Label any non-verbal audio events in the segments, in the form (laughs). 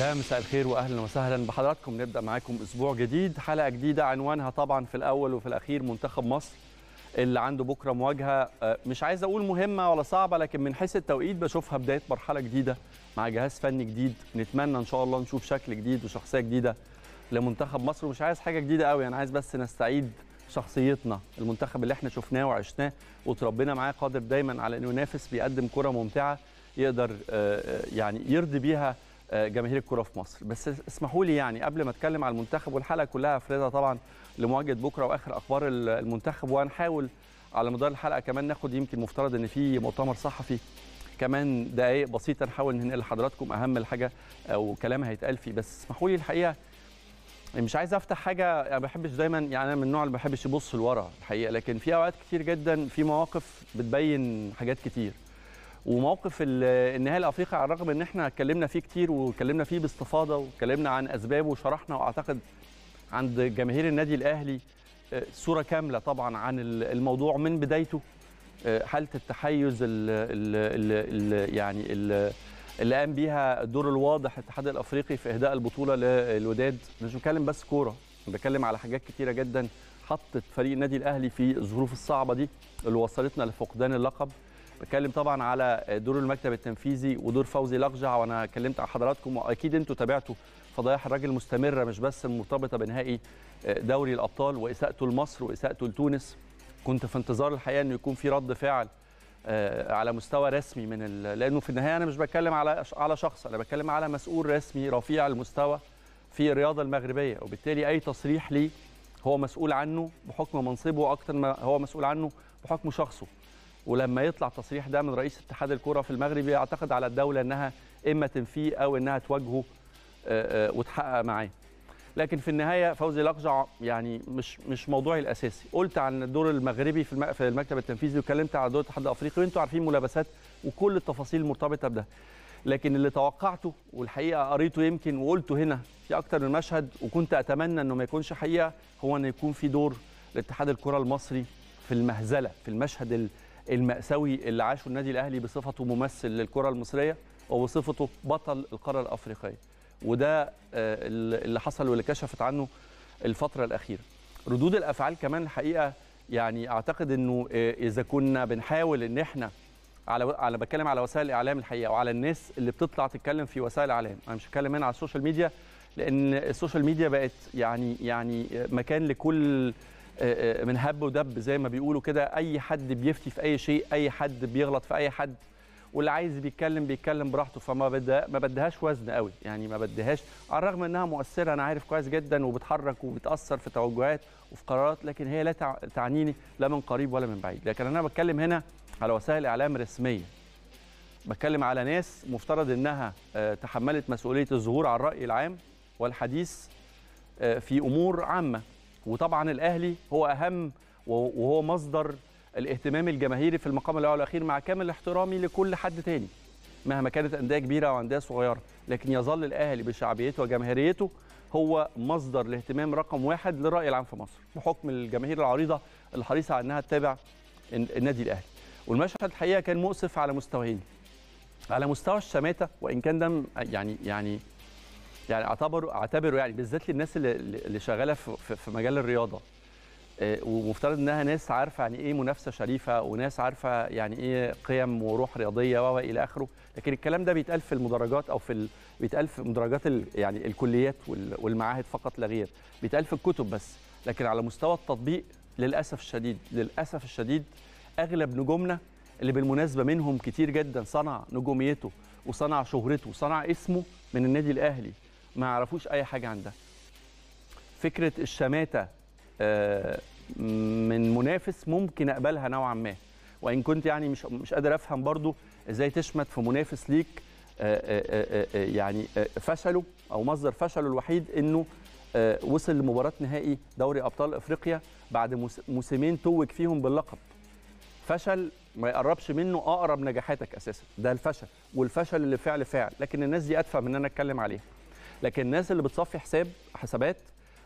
بها مساء الخير واهلا وسهلا بحضراتكم نبدا معاكم اسبوع جديد حلقه جديده عنوانها طبعا في الاول وفي الاخير منتخب مصر اللي عنده بكره مواجهه آه، مش عايز اقول مهمه ولا صعبه لكن من حيث التوقيت بشوفها بدايه مرحله جديده مع جهاز فني جديد نتمنى ان شاء الله نشوف شكل جديد وشخصيه جديده لمنتخب مصر ومش عايز حاجه جديده قوي انا عايز بس نستعيد شخصيتنا المنتخب اللي احنا شفناه وعشناه وتربينا معاه قادر دايما على انه ينافس بيقدم كره ممتعه يقدر آه، آه، يعني يرضي بيها آه، جماهير الكره في مصر بس اسمحوا لي يعني قبل ما اتكلم على المنتخب والحلقه كلها فريده طبعا لمواجهه بكره واخر اخبار المنتخب وهنحاول على مدار الحلقه كمان ناخد يمكن مفترض ان في مؤتمر صحفي كمان دقائق بسيطه نحاول ننقل لحضراتكم اهم الحاجه او آه، كلام هيتقال فيه بس اسمحوا لي الحقيقه مش عايز افتح حاجه انا ما بحبش دايما يعني انا من النوع اللي ما بحبش يبص لورا الحقيقه لكن في اوقات كتير جدا في مواقف بتبين حاجات كتير وموقف النهائي الافريقي على الرغم ان احنا اتكلمنا فيه كتير واتكلمنا فيه باستفاضه واتكلمنا عن اسبابه وشرحنا واعتقد عند جماهير النادي الاهلي آه، صوره كامله طبعا عن الموضوع من بدايته آه، حاله التحيز اللي يعني اللي قام بيها الدور الواضح الاتحاد الافريقي في اهداء البطوله للوداد مش بتكلم بس كوره بتكلم على حاجات كتيره جدا حطت فريق النادي الاهلي في الظروف الصعبه دي اللي وصلتنا لفقدان اللقب بتكلم طبعا على دور المكتب التنفيذي ودور فوزي لقجع وانا كلمت على حضراتكم واكيد انتم تابعتوا فضايح الراجل مستمره مش بس مرتبطه بنهائي دوري الابطال واساءته لمصر واساءته لتونس كنت في انتظار الحقيقه انه يكون في رد فعل آه، على مستوى رسمي من لانه في النهايه انا مش بتكلم على على شخص انا بتكلم على مسؤول رسمي رفيع المستوى في الرياضه المغربيه وبالتالي اي تصريح ليه هو مسؤول عنه بحكم منصبه اكتر ما هو مسؤول عنه بحكم شخصه ولما يطلع تصريح ده من رئيس اتحاد الكره في المغرب يعتقد على الدوله انها اما تنفيه او انها تواجهه آه، آه، وتحقق معاه لكن في النهايه فوزي الاقجع يعني مش مش موضوعي الاساسي قلت عن الدور المغربي في المكتب التنفيذي واتكلمت على دور الاتحاد الافريقي وانتم عارفين ملابسات وكل التفاصيل المرتبطه بده لكن اللي توقعته والحقيقه قريته يمكن وقلته هنا في اكتر من مشهد وكنت اتمنى انه ما يكونش حقيقه هو ان يكون في دور لاتحاد الكره المصري في المهزله في المشهد المأساوي اللي عاشه النادي الأهلي بصفته ممثل للكرة المصرية وبصفته بطل القارة الأفريقية وده آه، اللي حصل واللي كشفت عنه الفترة الأخيرة ردود الأفعال كمان الحقيقة يعني أعتقد أنه آه، إذا كنا بنحاول أن احنا على على بتكلم على وسائل الاعلام الحقيقه وعلى الناس اللي بتطلع تتكلم في وسائل الاعلام انا مش بتكلم هنا على السوشيال ميديا لان السوشيال ميديا بقت يعني يعني مكان لكل آه، آه، من هب ودب زي ما بيقولوا كده اي حد بيفتي في اي شيء اي حد بيغلط في اي حد واللي عايز بيتكلم بيتكلم براحته فما بدها ما بدهاش وزن قوي يعني ما بدهاش على الرغم انها مؤثره انا عارف كويس جدا وبتحرك وبتاثر في توجهات وفي قرارات لكن هي لا تعنيني لا من قريب ولا من بعيد لكن انا بتكلم هنا على وسائل اعلام رسميه بتكلم على ناس مفترض انها آه، تحملت مسؤوليه الظهور على الراي العام والحديث في امور عامه وطبعا الاهلي هو اهم وهو مصدر الاهتمام الجماهيري في المقام الاول والاخير مع كامل احترامي لكل حد تاني مهما كانت انديه كبيره او انديه صغيره لكن يظل الاهلي بشعبيته وجماهيريته هو مصدر الاهتمام رقم واحد للراي العام في مصر بحكم الجماهير العريضه الحريصه على انها تتابع النادي الاهلي والمشهد الحقيقه كان مؤسف على مستويين على مستوى الشماته وان كان ده يعني يعني يعني اعتبره اعتبره يعني بالذات للناس اللي, اللي شغاله في, في مجال الرياضه آه، ومفترض انها ناس عارفه يعني ايه منافسه شريفه وناس عارفه يعني ايه قيم وروح رياضيه و الى اخره لكن الكلام ده بيتقال في المدرجات او في ال... بيتقال في مدرجات ال... يعني الكليات وال... والمعاهد فقط لا غير بيتقال في الكتب بس لكن على مستوى التطبيق للاسف الشديد للاسف الشديد اغلب نجومنا اللي بالمناسبه منهم كتير جدا صنع نجوميته وصنع شهرته وصنع اسمه من النادي الاهلي ما يعرفوش اي حاجه عن ده فكره الشماته آه، من منافس ممكن اقبلها نوعا ما وان كنت يعني مش مش قادر افهم برضو ازاي تشمت في منافس ليك آه، آه، يعني فشله او مصدر فشله الوحيد انه وصل لمباراه نهائي دوري ابطال افريقيا بعد موسمين توج فيهم باللقب فشل ما يقربش منه اقرب نجاحاتك اساسا ده الفشل والفشل اللي فعل فعل لكن الناس دي ادفع من ان انا اتكلم عليها لكن الناس اللي بتصفي حساب حسابات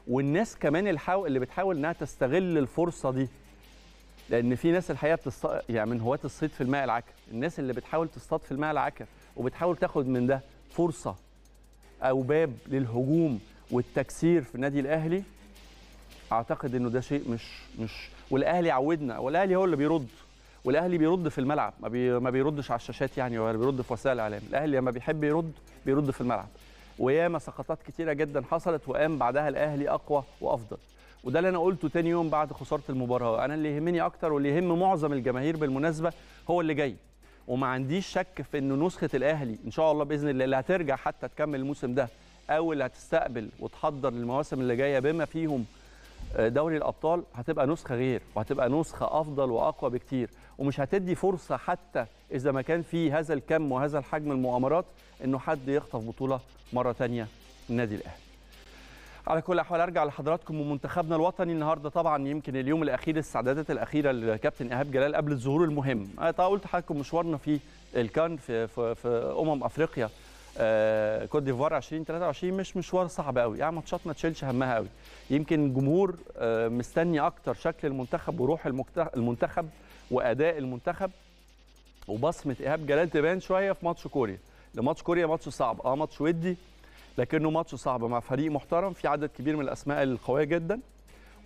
والناس كمان الحاو... اللي بتحاول انها تستغل الفرصه دي لان في ناس الحقيقه بتص... يعني من هواه الصيد في الماء العكر الناس اللي بتحاول تصطاد في الماء العكر وبتحاول تاخد من ده فرصه او باب للهجوم والتكسير في النادي الاهلي اعتقد انه ده شيء مش مش والاهلي عودنا والاهلي هو اللي بيرد والاهلي بيرد في الملعب ما, بي... ما بيردش على الشاشات يعني ولا بيرد في وسائل الاعلام الاهلي لما بيحب يرد بيرد في الملعب وياما سقطات كتيره جدا حصلت وقام بعدها الاهلي اقوى وافضل وده اللي انا قلته تاني يوم بعد خساره المباراه انا اللي يهمني اكتر واللي يهم معظم الجماهير بالمناسبه هو اللي جاي وما عنديش شك في انه نسخه الاهلي ان شاء الله باذن الله اللي هترجع حتى تكمل الموسم ده او اللي هتستقبل وتحضر للمواسم اللي جايه بما فيهم آه، دوري الابطال هتبقى نسخه غير وهتبقى نسخه افضل واقوى بكتير ومش هتدي فرصه حتى اذا ما كان في هذا الكم وهذا الحجم المؤامرات انه حد يخطف بطوله مره ثانيه النادي الاهلي. على كل الاحوال ارجع لحضراتكم ومنتخبنا الوطني النهارده طبعا يمكن اليوم الاخير السعدادات الاخيره لكابتن ايهاب جلال قبل الظهور المهم انا قلت لحضراتكم مشوارنا في الكان في في, في امم افريقيا آه كوت ديفوار 2023 مش مشوار صعب قوي يعني ماتشات ما تشيلش همها قوي يمكن الجمهور آه مستني اكتر شكل المنتخب وروح المنتخب واداء المنتخب وبصمه ايهاب جلال تبان شويه في ماتش كوريا لماتش كوريا ماتش صعب اه ماتش ودي لكنه ماتش صعب مع فريق محترم في عدد كبير من الاسماء القويه جدا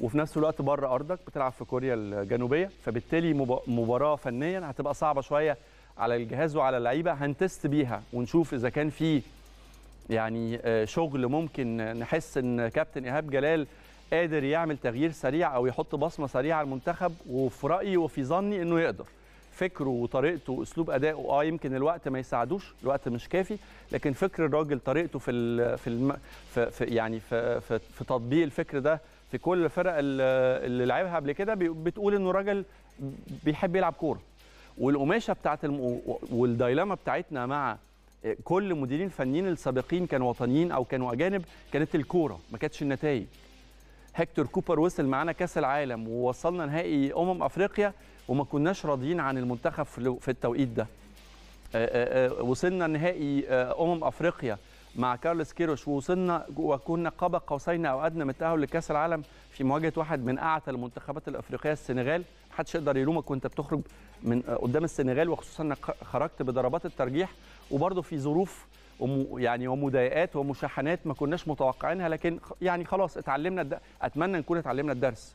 وفي نفس الوقت بره ارضك بتلعب في كوريا الجنوبيه فبالتالي مباراه فنيا هتبقى صعبه شويه على الجهاز وعلى اللعيبه هنتست بيها ونشوف اذا كان في يعني آه، شغل ممكن نحس ان كابتن ايهاب جلال قادر يعمل تغيير سريع او يحط بصمه سريعه على المنتخب وفي رايي وفي ظني انه يقدر فكره وطريقته واسلوب ادائه اه يمكن الوقت ما يساعدوش الوقت مش كافي لكن فكر الراجل طريقته في في, في, يعني في, في, في تطبيق الفكر ده في كل الفرق اللي لعبها قبل كده بتقول انه راجل بيحب يلعب كوره والقماشه بتاعت والدايلاما بتاعتنا مع كل مديرين فنيين السابقين كانوا وطنيين او كانوا اجانب كانت الكوره ما كانتش النتائج هكتور كوبر وصل معانا كاس العالم ووصلنا نهائي امم افريقيا وما كناش راضيين عن المنتخب في التوقيت ده آه، آه، آه، وصلنا نهائي امم افريقيا مع كارلس كيروش ووصلنا وكنا قاب قوسين او ادنى من التاهل لكاس العالم في مواجهه واحد من اعتى المنتخبات الافريقيه السنغال محدش يقدر يلومك وانت بتخرج من قدام السنغال وخصوصا انك خرجت بضربات الترجيح وبرضه في ظروف يعني ومضايقات ومشاحنات ما كناش متوقعينها لكن يعني خلاص اتعلمنا اتمنى نكون اتعلمنا الدرس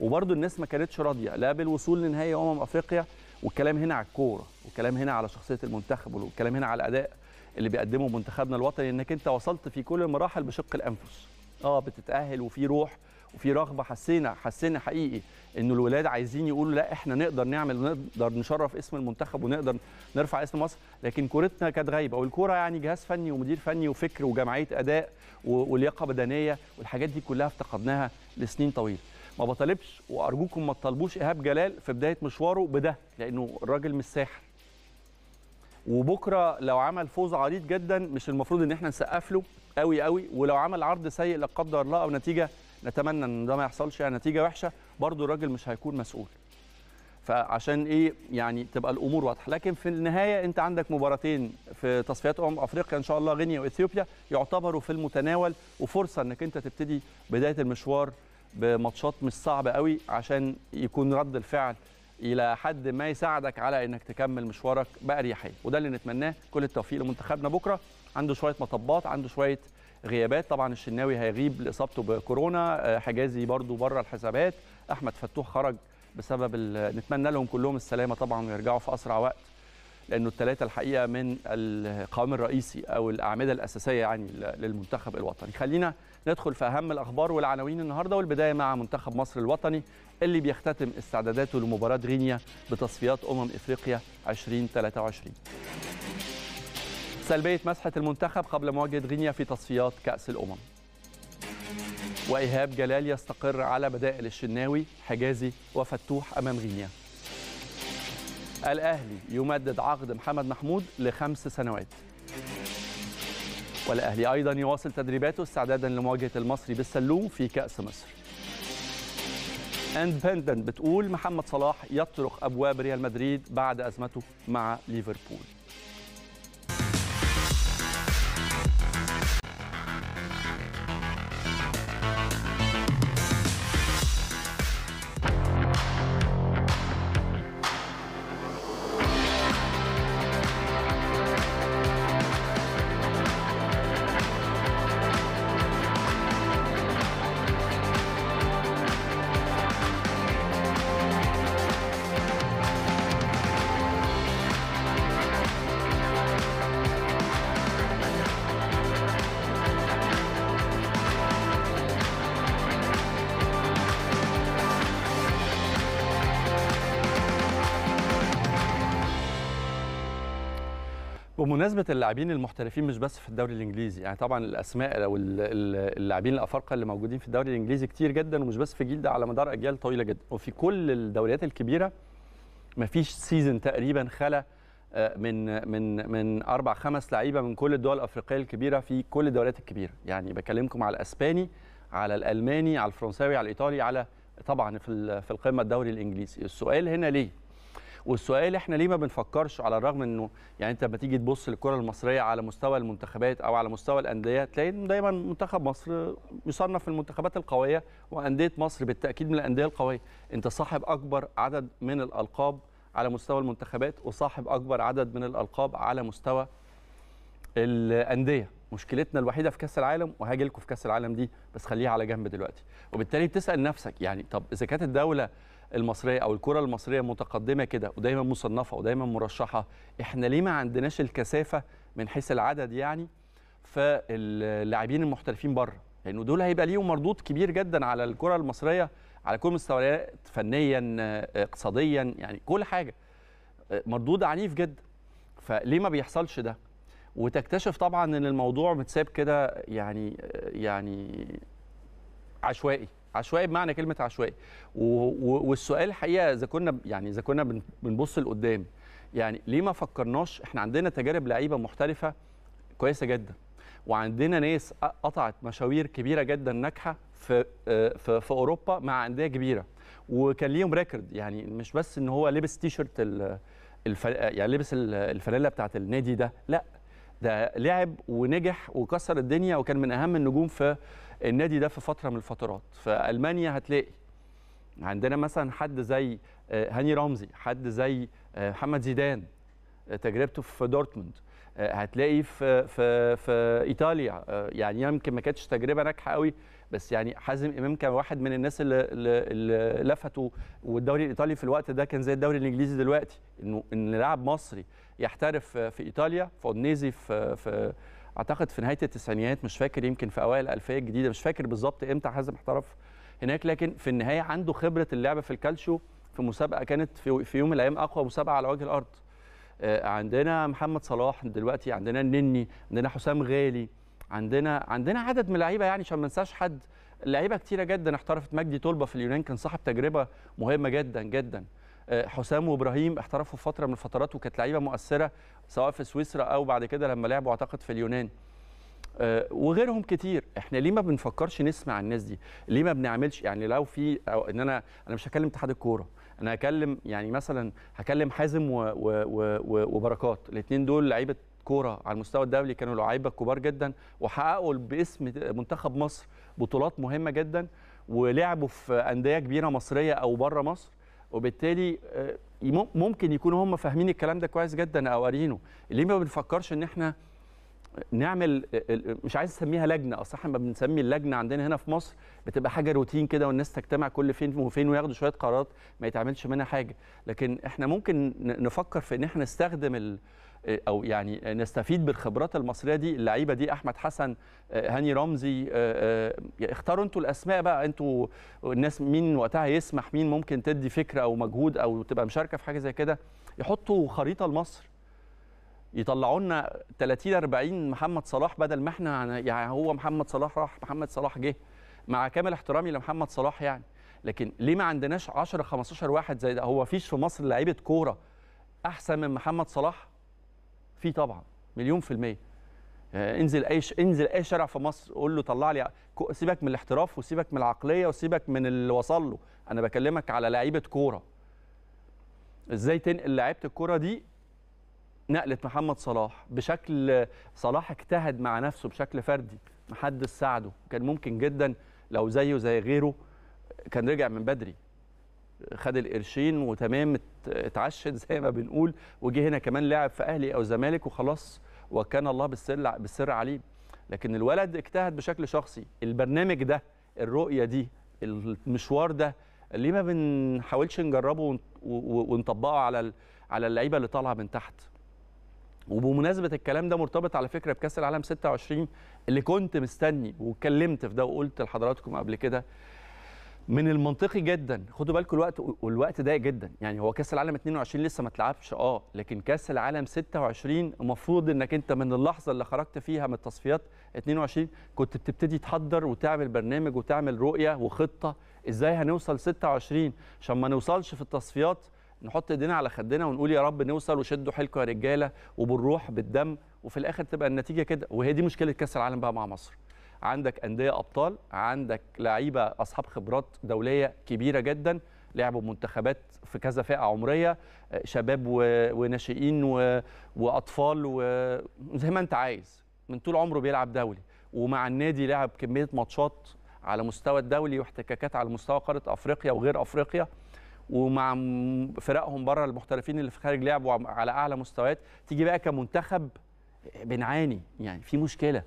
وبرضه الناس ما كانتش راضيه لا بالوصول لنهائي امم افريقيا والكلام هنا على الكوره والكلام هنا على شخصيه المنتخب والكلام هنا على الاداء اللي بيقدمه منتخبنا الوطني انك انت وصلت في كل المراحل بشق الانفس اه بتتاهل وفي روح وفي رغبه حسينا حسينا حقيقي ان الولاد عايزين يقولوا لا احنا نقدر نعمل ونقدر نشرف اسم المنتخب ونقدر نرفع اسم مصر لكن كورتنا كانت غايبه والكوره يعني جهاز فني ومدير فني وفكر وجمعيه اداء ولياقه بدنيه والحاجات دي كلها افتقدناها لسنين طويله ما بطالبش وارجوكم ما تطالبوش ايهاب جلال في بدايه مشواره بده لانه الراجل مش ساحر وبكره لو عمل فوز عريض جدا مش المفروض ان احنا نسقف له قوي قوي ولو عمل عرض سيء لا قدر الله او نتيجه نتمنى ان ده ما يحصلش يعني نتيجه وحشه برضو الراجل مش هيكون مسؤول فعشان ايه يعني تبقى الامور واضحه لكن في النهايه انت عندك مباراتين في تصفيات امم افريقيا ان شاء الله غينيا واثيوبيا يعتبروا في المتناول وفرصه انك انت تبتدي بدايه المشوار بماتشات مش صعبه قوي عشان يكون رد الفعل الى حد ما يساعدك على انك تكمل مشوارك باريحيه وده اللي نتمناه كل التوفيق لمنتخبنا بكره عنده شويه مطبات عنده شويه غيابات طبعا الشناوي هيغيب لاصابته بكورونا آه، حجازي برضو بره الحسابات احمد فتوح خرج بسبب نتمنى لهم كلهم السلامه طبعا ويرجعوا في اسرع وقت لانه الثلاثه الحقيقه من القوام الرئيسي او الاعمده الاساسيه يعني للمنتخب الوطني خلينا ندخل في اهم الاخبار والعناوين النهارده والبدايه مع منتخب مصر الوطني اللي بيختتم استعداداته لمباراه غينيا بتصفيات امم افريقيا 2023 سلبية مسحة المنتخب قبل مواجهة غينيا في تصفيات كأس الأمم وإيهاب جلال يستقر على بدائل الشناوي حجازي وفتوح أمام غينيا الأهلي يمدد عقد محمد محمود لخمس سنوات والأهلي أيضا يواصل تدريباته استعدادا لمواجهة المصري بالسلوم في كأس مصر اندبندنت بتقول محمد صلاح يطرق أبواب ريال مدريد بعد أزمته مع ليفربول بمناسبه اللاعبين المحترفين مش بس في الدوري الانجليزي يعني طبعا الاسماء او اللاعبين الافارقه اللي موجودين في الدوري الانجليزي كتير جدا ومش بس في جيل ده على مدار اجيال طويله جدا وفي كل الدوريات الكبيره مفيش سيزون تقريبا خلى آه، من من من اربع خمس لعيبه من كل الدول الافريقيه الكبيره في كل الدوريات الكبيره يعني بكلمكم على الاسباني على الالماني على الفرنساوي على الايطالي على طبعا في في القمه الدوري الانجليزي السؤال هنا ليه والسؤال احنا ليه ما بنفكرش على الرغم انه يعني انت لما تيجي تبص للكره المصريه على مستوى المنتخبات او على مستوى الانديه تلاقي دايما منتخب مصر يصنف في المنتخبات القويه وانديه مصر بالتاكيد من الانديه القويه انت صاحب اكبر عدد من الالقاب على مستوى المنتخبات وصاحب اكبر عدد من الالقاب على مستوى الانديه مشكلتنا الوحيده في كاس العالم وهاجي لكم في كاس العالم دي بس خليها على جنب دلوقتي وبالتالي بتسال نفسك يعني طب اذا كانت الدوله المصريه او الكره المصريه متقدمه كده ودايما مصنفه ودايما مرشحه احنا ليه ما عندناش الكثافه من حيث العدد يعني فاللاعبين المحترفين بره لانه يعني دول هيبقى ليهم مردود كبير جدا على الكره المصريه على كل مستويات فنيا اقتصاديا يعني كل حاجه مردود عنيف جدا فليه ما بيحصلش ده وتكتشف طبعا ان الموضوع متساب كده يعني يعني عشوائي عشوائي بمعنى كلمه عشوائي والسؤال الحقيقه اذا كنا يعني اذا كنا بنبص لقدام يعني ليه ما فكرناش احنا عندنا تجارب لعيبه محترفه كويسه جدا وعندنا ناس قطعت مشاوير كبيره جدا ناجحه في آه، في في اوروبا مع انديه كبيره وكان ليهم ريكورد يعني مش بس ان هو لبس تيشرت يعني لبس الفانيلا بتاعت النادي ده لا ده لعب ونجح وكسر الدنيا وكان من اهم النجوم في النادي ده في فتره من الفترات في المانيا هتلاقي عندنا مثلا حد زي آه، هاني رمزي حد زي آه، محمد زيدان آه، تجربته في دورتموند هتلاقي في في في ايطاليا يعني يمكن ما كانتش تجربه ناجحه قوي بس يعني حازم امام كان واحد من الناس اللي, اللي لفتوا والدوري الايطالي في الوقت ده كان زي الدوري الانجليزي دلوقتي انه ان لاعب مصري يحترف في ايطاليا في اودنيزي في في اعتقد في نهايه التسعينيات مش فاكر يمكن في اوائل الالفيه الجديده مش فاكر بالظبط امتى حازم احترف هناك لكن في النهايه عنده خبره اللعب في الكالشو في مسابقه كانت في, في يوم من الايام اقوى مسابقه على وجه الارض آه، عندنا محمد صلاح دلوقتي عندنا النني عندنا حسام غالي عندنا عندنا عدد من اللعيبه يعني عشان ما ننساش حد لعيبه كتيره جدا احترفت مجدي طلبه في اليونان كان صاحب تجربه مهمه جدا جدا آه، حسام وابراهيم احترفوا في فتره من الفترات وكانت لعيبه مؤثره سواء في سويسرا او بعد كده لما لعبوا اعتقد في اليونان آه، وغيرهم كتير احنا ليه ما بنفكرش نسمع الناس دي ليه ما بنعملش يعني لو في أو ان انا انا مش هكلم اتحاد الكوره انا هكلم يعني مثلا هكلم حازم و و و وبركات الاثنين دول لعيبه كوره على المستوى الدولي كانوا لعيبه كبار جدا وحققوا باسم منتخب مصر بطولات مهمه جدا ولعبوا في انديه كبيره مصريه او بره مصر وبالتالي آه، ممكن يكونوا هم فاهمين الكلام ده كويس جدا او قارينه ليه ما بنفكرش ان احنا نعمل آه، آه، مش عايز اسميها لجنه اصل احنا ما بنسمي اللجنه عندنا هنا في مصر بتبقى حاجه روتين كده والناس تجتمع كل فين وفين وياخدوا شويه قرارات ما يتعملش منها حاجه لكن احنا ممكن نفكر في ان احنا نستخدم او يعني نستفيد بالخبرات المصريه دي اللعيبه دي احمد حسن آه، هاني رمزي آه، آه، اختاروا انتوا الاسماء بقى انتوا الناس مين وقتها يسمح مين ممكن تدي فكره او مجهود او تبقى مشاركه في حاجه زي كده يحطوا خريطه لمصر يطلعوا لنا 30 40 محمد صلاح بدل ما احنا يعني هو محمد صلاح راح محمد صلاح جه مع كامل احترامي لمحمد صلاح يعني لكن ليه ما عندناش 10 15 واحد زي ده هو فيش في مصر لعيبه كوره احسن من محمد صلاح في طبعا مليون في الميه آه، انزل اي ش... انزل اي شارع في مصر قول له طلع لي سيبك من الاحتراف وسيبك من العقليه وسيبك من اللي وصل له انا بكلمك على لعيبه كوره ازاي تنقل لعيبه الكوره دي نقله محمد صلاح بشكل صلاح اجتهد مع نفسه بشكل فردي محدش ساعده كان ممكن جدا لو زيه زي غيره كان رجع من بدري خد القرشين وتمام اتعشت زي ما بنقول وجه هنا كمان لعب في اهلي او زمالك وخلاص وكان الله بالسر بالسر عليه لكن الولد اجتهد بشكل شخصي البرنامج ده الرؤيه دي المشوار ده ليه ما بنحاولش نجربه ونطبقه على على اللعيبه اللي طالعه من تحت وبمناسبه الكلام ده مرتبط على فكره بكاس العالم 26 اللي كنت مستني واتكلمت في ده وقلت لحضراتكم قبل كده من المنطقي جدا خدوا بالكم الوقت والوقت ضيق جدا يعني هو كاس العالم 22 لسه ما اتلعبش اه لكن كاس العالم 26 المفروض انك انت من اللحظه اللي خرجت فيها من التصفيات 22 كنت بتبتدي تحضر وتعمل برنامج وتعمل رؤيه وخطه ازاي هنوصل 26 عشان ما نوصلش في التصفيات نحط ايدينا على خدنا ونقول يا رب نوصل وشدوا حيلكم يا رجاله وبالروح بالدم وفي الاخر تبقى النتيجه كده وهي دي مشكله كاس العالم بقى مع مصر عندك انديه ابطال عندك لعيبه اصحاب خبرات دوليه كبيره جدا لعبوا منتخبات في كذا فئه عمريه شباب وناشئين واطفال وزي ما انت عايز من طول عمره بيلعب دولي ومع النادي لعب كميه ماتشات على مستوى الدولي واحتكاكات على مستوى قاره افريقيا وغير افريقيا ومع فرقهم بره المحترفين اللي في خارج لعبوا على اعلى مستويات تيجي بقى كمنتخب بنعاني يعني في مشكله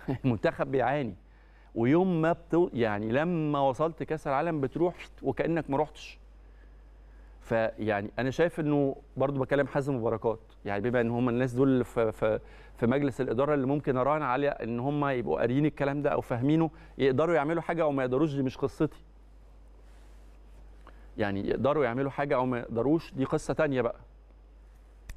(laughs) المنتخب بيعاني ويوم ما بتو يعني لما وصلت كاس العالم بتروح وكانك ما رحتش فيعني انا شايف انه برضو بكلم حازم وبركات يعني بما ان هم الناس دول في, في, في مجلس الاداره اللي ممكن اراهن على ان هم يبقوا قاريين الكلام ده او فاهمينه يقدروا يعملوا حاجه او ما يقدروش دي مش قصتي يعني يقدروا يعملوا حاجه او ما يقدروش دي قصه ثانيه بقى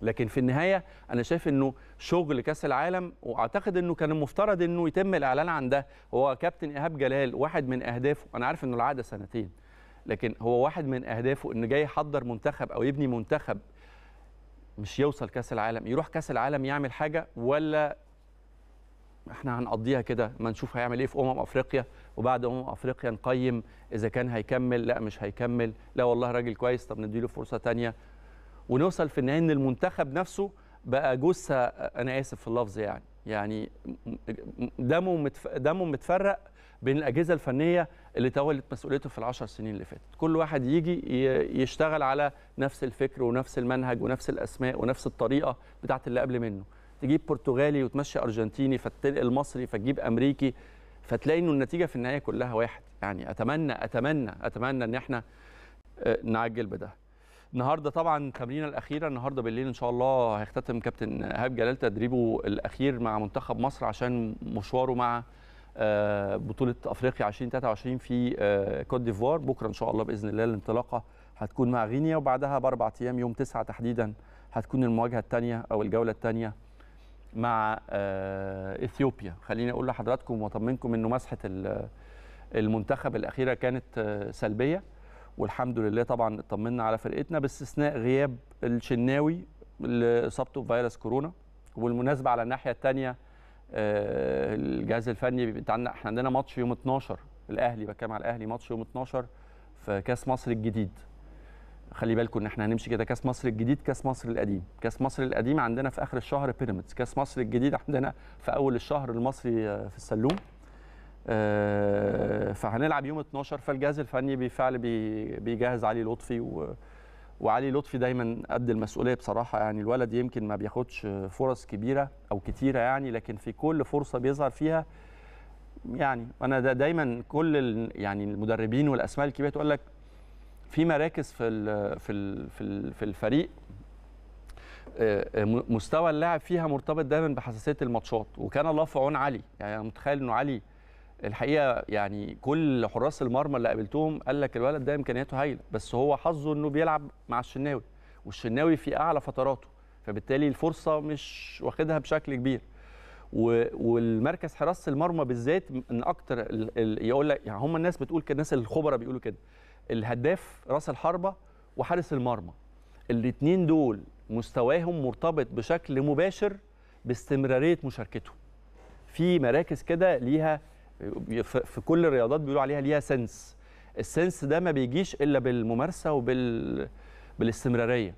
لكن في النهايه انا شايف انه شغل كاس العالم واعتقد انه كان المفترض انه يتم الاعلان عن ده هو كابتن ايهاب جلال واحد من اهدافه انا عارف انه العاده سنتين لكن هو واحد من اهدافه انه جاي يحضر منتخب او يبني منتخب مش يوصل كاس العالم يروح كاس العالم يعمل حاجه ولا احنا هنقضيها كده ما نشوف هيعمل ايه في امم افريقيا وبعد امم افريقيا نقيم اذا كان هيكمل لا مش هيكمل لا والله راجل كويس طب نديله فرصه ثانيه ونوصل في النهايه ان المنتخب نفسه بقى جثه انا اسف في اللفظ يعني يعني دمه دمه متفرق بين الاجهزه الفنيه اللي تولت مسؤوليته في العشر سنين اللي فاتت كل واحد يجي يشتغل على نفس الفكر ونفس المنهج ونفس الاسماء ونفس الطريقه بتاعه اللي قبل منه تجيب برتغالي وتمشي ارجنتيني فتنقل مصري فتجيب امريكي فتلاقي انه النتيجه في النهايه كلها واحد يعني اتمنى اتمنى اتمنى ان احنا آه، نعجل بده النهارده طبعا تمرينه الاخيره النهارده بالليل ان شاء الله هيختتم كابتن ايهاب جلال تدريبه الاخير مع منتخب مصر عشان مشواره مع آه، بطوله افريقيا 2023 في آه، كوت ديفوار بكره ان شاء الله باذن الله الانطلاقه هتكون مع غينيا وبعدها باربع ايام يوم 9 تحديدا هتكون المواجهه الثانيه او الجوله الثانيه مع آه، اثيوبيا خليني اقول لحضراتكم واطمنكم انه مسحه المنتخب الاخيره كانت سلبيه والحمد لله طبعا اطمنا على فرقتنا باستثناء غياب الشناوي اللي اصابته بفيروس كورونا والمناسبه على الناحيه الثانيه آه، الجهاز الفني بتاعنا احنا عندنا ماتش يوم 12 الاهلي بتكلم على الاهلي ماتش يوم 12 في كاس مصر الجديد خلي بالكم ان احنا هنمشي كده كاس مصر الجديد كاس مصر القديم كاس مصر القديم عندنا في اخر الشهر بيراميدز كاس مصر الجديد عندنا في اول الشهر المصري آه، في السلوم آه، فهنلعب يوم 12 فالجهاز الفني بالفعل بيجهز علي لطفي و وعلي لطفي دايما قد المسؤوليه بصراحه يعني الولد يمكن ما بياخدش فرص كبيره او كتيره يعني لكن في كل فرصه بيظهر فيها يعني انا دا دايما كل يعني المدربين والاسماء الكبيره تقول لك في مراكز في الـ في الـ في, الـ في الفريق آه، آه، مستوى اللاعب فيها مرتبط دايما بحساسيه الماتشات وكان الله في عون علي يعني انا متخيل انه علي الحقيقه يعني كل حراس المرمى اللي قابلتهم قال لك الولد ده امكانياته هايله بس هو حظه انه بيلعب مع الشناوي والشناوي في اعلى فتراته فبالتالي الفرصه مش واخدها بشكل كبير والمركز حراسه المرمى بالذات من اكتر يقول لك يعني هم الناس بتقول كده الناس الخبراء بيقولوا كده الهداف راس الحربه وحارس المرمى الاثنين دول مستواهم مرتبط بشكل مباشر باستمراريه مشاركتهم في مراكز كده ليها في كل الرياضات بيقولوا عليها ليها سنس السنس ده ما بيجيش الا بالممارسه وبال بالاستمراريه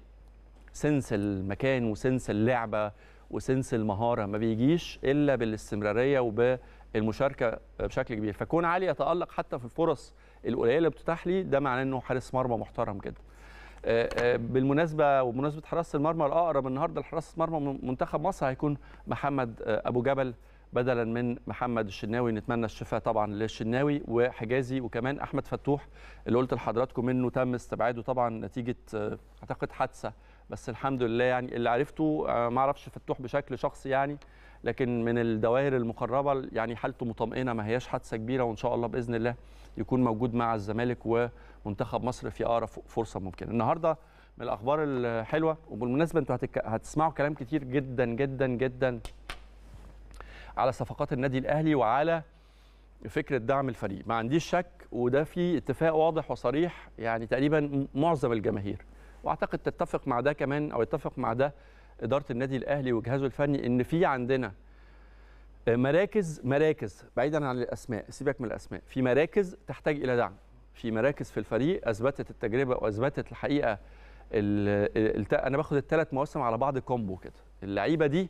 سنس المكان وسنس اللعبه وسنس المهاره ما بيجيش الا بالاستمراريه وبالمشاركه بشكل كبير فكون علي يتالق حتى في الفرص القليله اللي بتتاح لي ده معناه انه حارس مرمى محترم جدا آه، آه، بالمناسبه وبمناسبه حراسه المرمى الاقرب النهارده لحراسه مرمى منتخب مصر هيكون محمد آه، ابو جبل بدلا من محمد الشناوي نتمنى الشفاء طبعا للشناوي وحجازي وكمان احمد فتوح اللي قلت لحضراتكم منه تم استبعاده طبعا نتيجه آه، اعتقد حادثه بس الحمد لله يعني اللي عرفته آه، ما اعرفش فتوح بشكل شخصي يعني لكن من الدوائر المقربه يعني حالته مطمئنه ما هياش حادثه كبيره وان شاء الله باذن الله يكون موجود مع الزمالك ومنتخب مصر في اقرب فرصه ممكنه النهارده من الاخبار الحلوه وبالمناسبه انتوا هتسمعوا كلام كتير جدا جدا جدا على صفقات النادي الاهلي وعلى فكره دعم الفريق ما عنديش شك وده في اتفاق واضح وصريح يعني تقريبا معظم الجماهير واعتقد تتفق مع ده كمان او يتفق مع ده اداره النادي الاهلي وجهازه الفني ان في عندنا مراكز مراكز بعيدا عن الاسماء سيبك من الاسماء في مراكز تحتاج الى دعم في مراكز في الفريق اثبتت التجربه واثبتت الحقيقه انا باخد الثلاث مواسم على بعض كومبو كده اللعيبه دي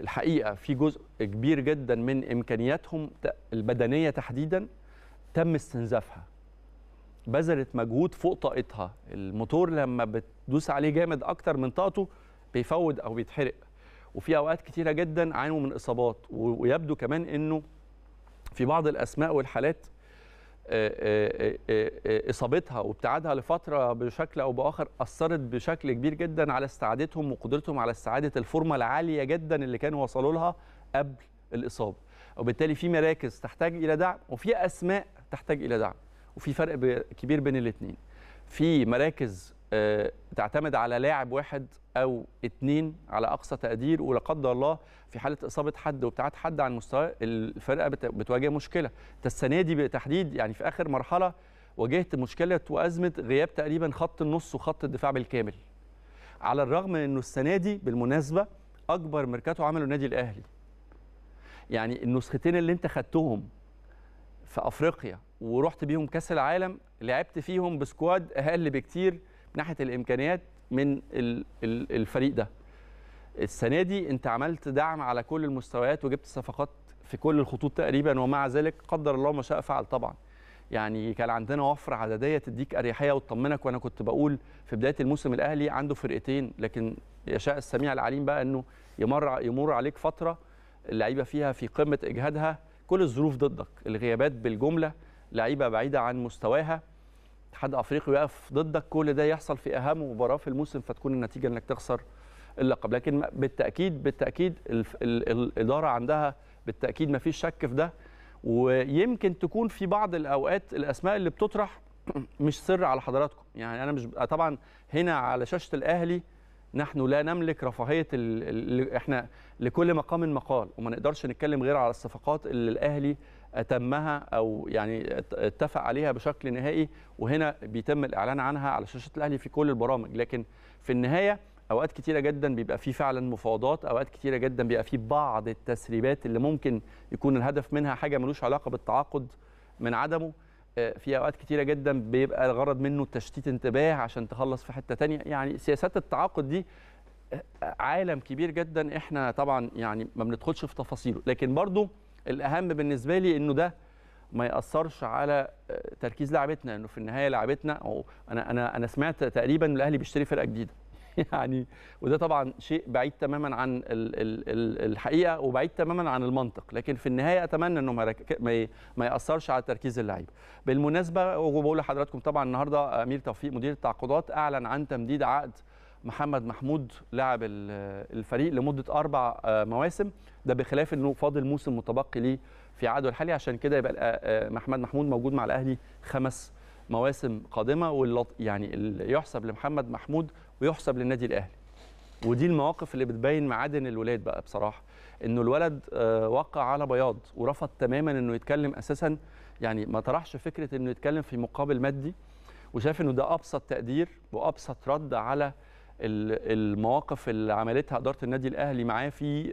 الحقيقه في جزء كبير جدا من امكانياتهم البدنيه تحديدا تم استنزافها بذلت مجهود فوق طاقتها الموتور لما بتدوس عليه جامد اكتر من طاقته بيفوض او بيتحرق وفي اوقات كتيره جدا عانوا من اصابات ويبدو كمان انه في بعض الاسماء والحالات آه، آه، آه، اصابتها وابتعادها لفتره بشكل او باخر اثرت بشكل كبير جدا على استعادتهم وقدرتهم على استعاده الفورمه العاليه جدا اللي كانوا وصلوا لها قبل الاصابه وبالتالي في مراكز تحتاج الى دعم وفي اسماء تحتاج الى دعم وفي فرق كبير بين الاثنين في مراكز آه، تعتمد على لاعب واحد او اتنين على اقصى تقدير ولا قدر الله في حاله اصابه حد وابتعاد حد عن مستوى الفرقه بتواجه مشكله انت السنه دي بالتحديد يعني في اخر مرحله واجهت مشكله وازمه غياب تقريبا خط النص وخط الدفاع بالكامل على الرغم انه السنه دي بالمناسبه اكبر ميركاتو عمله النادي الاهلي يعني النسختين اللي انت خدتهم في افريقيا ورحت بيهم كاس العالم لعبت فيهم بسكواد اقل بكتير ناحيه الامكانيات من الفريق ده السنه دي انت عملت دعم على كل المستويات وجبت صفقات في كل الخطوط تقريبا ومع ذلك قدر الله ما شاء فعل طبعا يعني كان عندنا وفره عدديه تديك اريحيه وتطمنك وانا كنت بقول في بدايه الموسم الاهلي عنده فرقتين لكن يشاء السميع العليم بقى انه يمر يمر عليك فتره اللعيبه فيها في قمه اجهادها كل الظروف ضدك الغيابات بالجمله لعيبه بعيده عن مستواها اتحاد افريقي يقف ضدك كل ده يحصل في اهم مباراه في الموسم فتكون النتيجه انك تخسر اللقب لكن بالتاكيد بالتاكيد الاداره عندها بالتاكيد ما فيش شك في ده ويمكن تكون في بعض الاوقات الاسماء اللي بتطرح (clears throat) مش سر على حضراتكم يعني انا مش طبعا هنا على شاشه الاهلي نحن لا نملك رفاهيه ال... ال... احنا لكل مقام مقال وما نقدرش نتكلم غير على الصفقات اللي الاهلي اتمها او يعني اتفق عليها بشكل نهائي وهنا بيتم الاعلان عنها على شاشه الاهلي في كل البرامج لكن في النهايه اوقات كتيره جدا بيبقى في فعلا مفاوضات اوقات كتيره جدا بيبقى في بعض التسريبات اللي ممكن يكون الهدف منها حاجه ملوش علاقه بالتعاقد من عدمه آه، في اوقات كتيره جدا بيبقى الغرض منه تشتيت انتباه عشان تخلص في حته تانية يعني سياسات التعاقد دي آه، عالم كبير جدا احنا طبعا يعني ما بندخلش في تفاصيله لكن برضه الاهم بالنسبه لي انه ده ما ياثرش على آه، تركيز لعبتنا لانه في النهايه لعبتنا او انا انا انا سمعت تقريبا ان الاهلي بيشتري فرقه جديده (laughs) يعني وده طبعا شيء بعيد تماما عن ال ال ال الحقيقه وبعيد تماما عن المنطق لكن في النهايه اتمنى انه ما, ما ياثرش على تركيز اللعيبه بالمناسبه وبقول لحضراتكم طبعا النهارده امير توفيق مدير التعاقدات اعلن عن تمديد عقد محمد محمود لعب الفريق لمده اربع آه، مواسم ده بخلاف انه فاضل موسم متبقي ليه في عقده الحالي عشان كده يبقى آه، آه، محمد محمود موجود مع الاهلي خمس مواسم قادمه واللط يعني يحسب لمحمد محمود ويحسب للنادي الاهلي ودي المواقف اللي بتبين معادن الولاد بقى بصراحه انه الولد وقع على بياض ورفض تماما انه يتكلم اساسا يعني ما طرحش فكره انه يتكلم في مقابل مادي وشاف انه ده ابسط تقدير وابسط رد على المواقف اللي عملتها اداره النادي الاهلي معاه في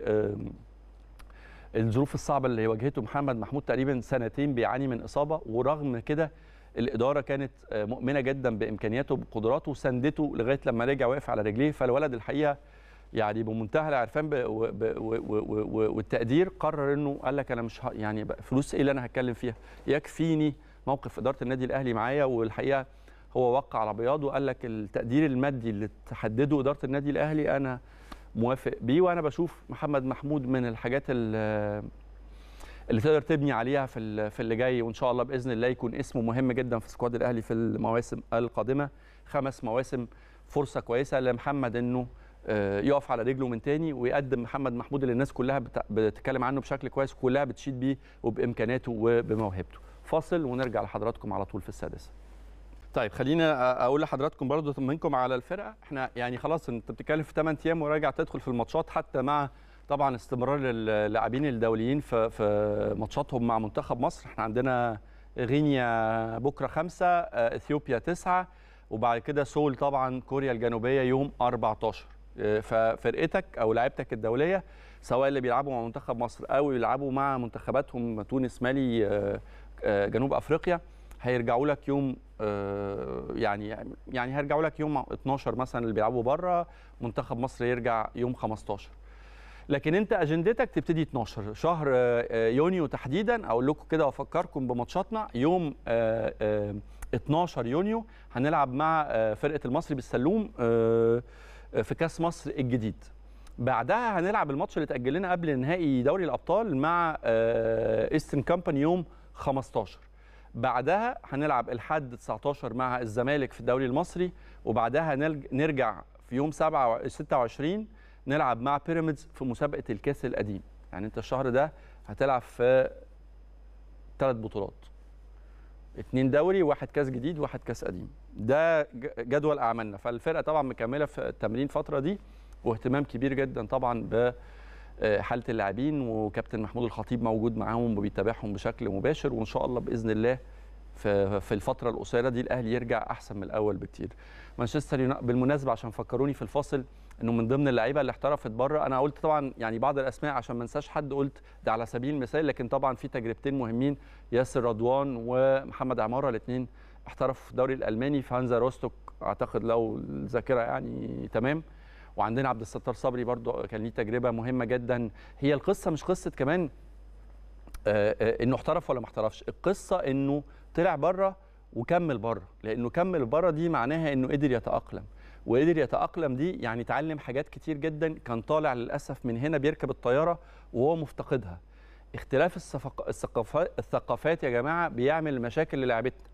الظروف الصعبه اللي واجهته محمد محمود تقريبا سنتين بيعاني من اصابه ورغم كده الاداره كانت آه، مؤمنه جدا بامكانياته بقدراته وسندته لغايه لما رجع واقف على رجليه فالولد الحقيقه يعني بمنتهى العرفان والتقدير قرر انه قال لك انا مش يعني فلوس ايه اللي انا هتكلم فيها يكفيني موقف اداره النادي الاهلي معايا والحقيقه هو وقع على بياض وقال لك التقدير المادي اللي تحدده اداره النادي الاهلي انا موافق بيه وانا بشوف محمد محمود من الحاجات اللي تقدر تبني عليها في في اللي جاي وان شاء الله باذن الله يكون اسمه مهم جدا في سكواد الاهلي في المواسم القادمه خمس مواسم فرصه كويسه لمحمد انه آه، يقف على رجله من تاني ويقدم محمد محمود اللي الناس كلها بتتكلم عنه بشكل كويس كلها بتشيد بيه وبامكاناته وبموهبته فاصل ونرجع لحضراتكم على طول في السادسه طيب خلينا اقول لحضراتكم برضو اطمنكم على الفرقه احنا يعني خلاص انت بتتكلم في 8 ايام وراجع تدخل في الماتشات حتى مع طبعا استمرار اللاعبين الدوليين في في ماتشاتهم مع منتخب مصر احنا عندنا غينيا بكره خمسة اثيوبيا تسعة وبعد كده سول طبعا كوريا الجنوبيه يوم 14 ففرقتك او لعيبتك الدوليه سواء اللي بيلعبوا مع منتخب مصر او بيلعبوا مع منتخباتهم تونس مالي جنوب افريقيا هيرجعوا لك يوم آه، يعني يعني هيرجعوا لك يوم 12 مثلا اللي بيلعبوا بره منتخب مصر يرجع يوم 15 لكن انت اجندتك تبتدي 12 شهر آه، آه، يونيو تحديدا اقول لكم كده وافكركم بماتشاتنا يوم 12 يونيو هنلعب مع فرقه المصري بالسلوم في كاس مصر الجديد بعدها هنلعب الماتش اللي اتاجل لنا قبل نهائي دوري الابطال مع ايسترن كامباني يوم 15 بعدها هنلعب الحد 19 مع الزمالك في الدوري المصري وبعدها نرجع في يوم 7 26 نلعب مع بيراميدز في مسابقه الكاس القديم يعني انت الشهر ده هتلعب في ثلاث بطولات اثنين دوري واحد كاس جديد واحد كاس قديم ده جدول اعمالنا فالفرقه طبعا مكمله في التمرين الفتره دي واهتمام كبير جدا طبعا ب آه، حاله اللاعبين وكابتن محمود الخطيب موجود معاهم وبيتابعهم بشكل مباشر وان شاء الله باذن الله في الفتره القصيره دي الاهلي يرجع احسن من الاول بكتير مانشستر يونايتد بالمناسبه عشان فكروني في الفاصل انه من ضمن اللعيبه اللي احترفت بره انا قلت طبعا يعني بعض الاسماء عشان ما انساش حد قلت ده على سبيل المثال لكن طبعا في تجربتين مهمين ياسر رضوان ومحمد عماره الاثنين احترفوا في الدوري الالماني فانزا روستوك اعتقد لو الذاكره يعني تمام وعندنا عبد الستار صبري برضو كان ليه تجربه مهمه جدا هي القصه مش قصه كمان آه، آه، انه احترف ولا ما احترفش القصه انه طلع بره وكمل بره لانه كمل بره دي معناها انه قدر يتاقلم وقدر يتاقلم دي يعني اتعلم حاجات كتير جدا كان طالع للاسف من هنا بيركب الطياره وهو مفتقدها اختلاف الصفق... الثقافات الثقافات يا جماعه بيعمل مشاكل للعبتنا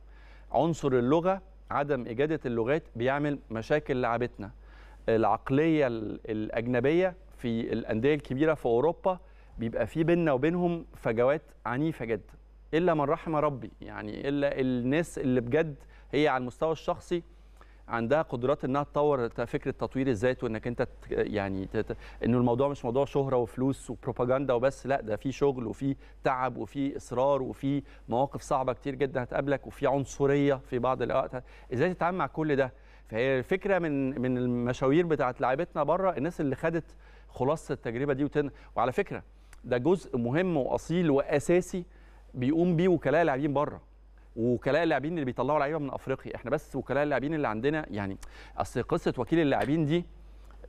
عنصر اللغه عدم اجاده اللغات بيعمل مشاكل لعبتنا العقليه الاجنبيه في الانديه الكبيره في اوروبا بيبقى في بيننا وبينهم فجوات عنيفه جدا الا من رحم ربي يعني الا الناس اللي بجد هي على المستوى الشخصي عندها قدرات انها تطور فكره تطوير الذات وانك انت يعني انه الموضوع مش موضوع شهره وفلوس وبروباجندا وبس لا ده في شغل وفي تعب وفي اصرار وفي مواقف صعبه كتير جدا هتقابلك وفي عنصريه في بعض الاوقات ازاي تتعامل مع كل ده فهي الفكره من من المشاوير بتاعت لعيبتنا بره الناس اللي خدت خلاصه التجربه دي وتن... وعلى فكره ده جزء مهم واصيل واساسي بيقوم بيه وكلاء لاعبين بره وكلاء اللاعبين اللي بيطلعوا لعيبه من افريقيا احنا بس وكلاء اللاعبين اللي عندنا يعني اصل قصه وكيل اللاعبين دي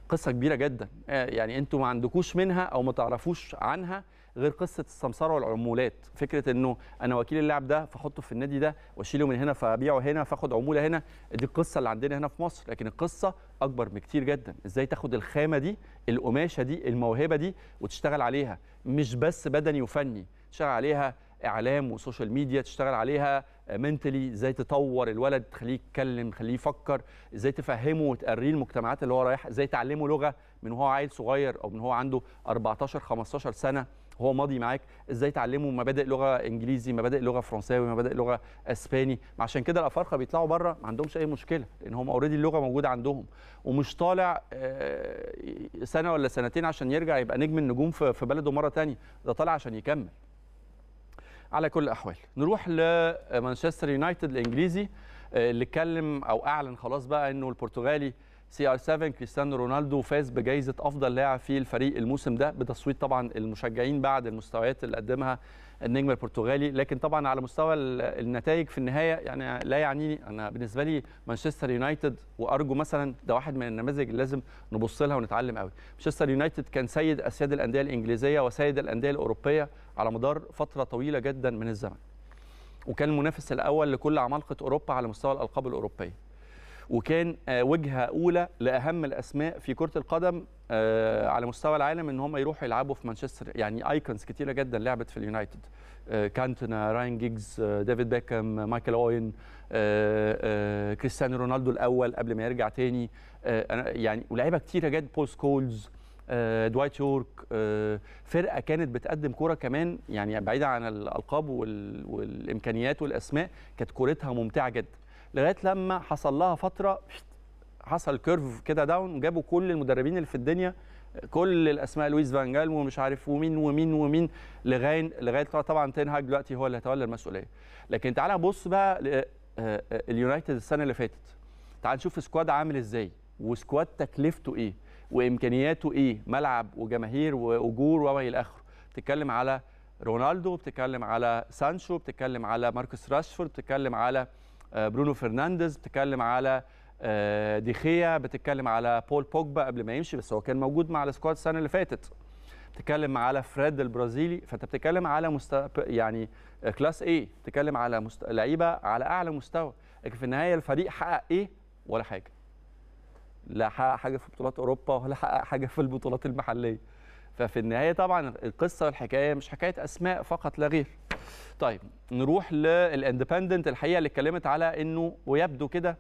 قصه كبيره جدا آه، يعني انتوا ما عندكوش منها او ما تعرفوش عنها غير قصه السمسره والعمولات فكره انه انا وكيل اللاعب ده فاحطه في النادي ده واشيله من هنا فابيعه هنا فاخد عموله هنا دي القصه اللي عندنا هنا في مصر لكن القصه اكبر بكتير جدا ازاي تاخد الخامه دي القماشه دي الموهبه دي وتشتغل عليها مش بس بدني وفني تشتغل عليها اعلام وسوشيال ميديا تشتغل عليها منتلي ازاي تطور الولد تخليه يتكلم تخليه يفكر ازاي تفهمه وتقريه المجتمعات اللي هو رايح ازاي تعلمه لغه من وهو عيل صغير او من هو عنده 14 15 سنه هو ماضي معاك ازاي تعلمه مبادئ لغه انجليزي مبادئ لغه فرنساوي مبادئ لغه اسباني عشان كده الافارقه بيطلعوا بره ما عندهمش اي مشكله لان هم اوريدي اللغه موجوده عندهم ومش طالع آه، سنه ولا سنتين عشان يرجع يبقى نجم النجوم في بلده مره ثانيه ده طالع عشان يكمل على كل الاحوال نروح لمانشستر آه، يونايتد الانجليزي آه، اللي اتكلم او اعلن خلاص بقى انه البرتغالي سي ار 7 كريستيانو رونالدو فاز بجائزه افضل لاعب في الفريق الموسم ده بتصويت طبعا المشجعين بعد المستويات اللي قدمها النجم البرتغالي لكن طبعا على مستوى النتائج في النهايه يعني لا يعنيني انا بالنسبه لي مانشستر يونايتد وارجو مثلا ده واحد من النماذج اللي لازم نبص لها ونتعلم قوي مانشستر يونايتد كان سيد اسياد الانديه الانجليزيه وسيد الانديه الاوروبيه على مدار فتره طويله جدا من الزمن وكان المنافس الاول لكل عمالقه اوروبا على مستوى الالقاب الاوروبيه وكان آه، وجهه اولى لاهم الاسماء في كره القدم آه، على مستوى العالم ان هم يروحوا يلعبوا في مانشستر يعني ايكونز كتيره جدا لعبت في اليونايتد آه، كانتنا راين جيجز ديفيد بيكهام مايكل اوين كريستيانو رونالدو الاول قبل ما يرجع تاني يعني ولاعيبه كتيره جدا بول سكولز دوايت يورك فرقه كانت بتقدم كوره كمان يعني بعيدا عن الالقاب والامكانيات والاسماء كانت كورتها ممتعه جدا لغايه لما حصل لها فتره حصل كيرف كده داون جابوا كل المدربين اللي في الدنيا كل الاسماء لويس فان جالمو ومش عارف ومين ومين ومين لغايه لغايه طبعا هاج دلوقتي هو اللي هيتولى المسؤوليه لكن تعالى بص بقى آه، آه، اليونايتد السنه اللي فاتت تعال نشوف سكواد عامل ازاي وسكواد تكلفته ايه وامكانياته ايه ملعب وجماهير واجور وما الى اخره بتتكلم على رونالدو بتتكلم على سانشو بتتكلم على ماركوس راشفورد بتتكلم على آه، برونو فرنانديز بتتكلم على آه، ديخيا بتتكلم على بول بوجبا قبل ما يمشي بس هو كان موجود مع السكواد السنه اللي فاتت بتتكلم على فريد البرازيلي فانت بتتكلم على مستوى يعني آه، كلاس اي بتتكلم على مست... لعيبه على اعلى مستوى لكن في النهايه الفريق حقق ايه ولا حاجه لا حقق حاجه في بطولات اوروبا ولا حقق حاجه في البطولات المحليه ففي النهايه طبعا القصه والحكايه مش حكايه اسماء فقط لا غير طيب نروح للاندبندنت الحقيقه اللي اتكلمت على انه ويبدو كده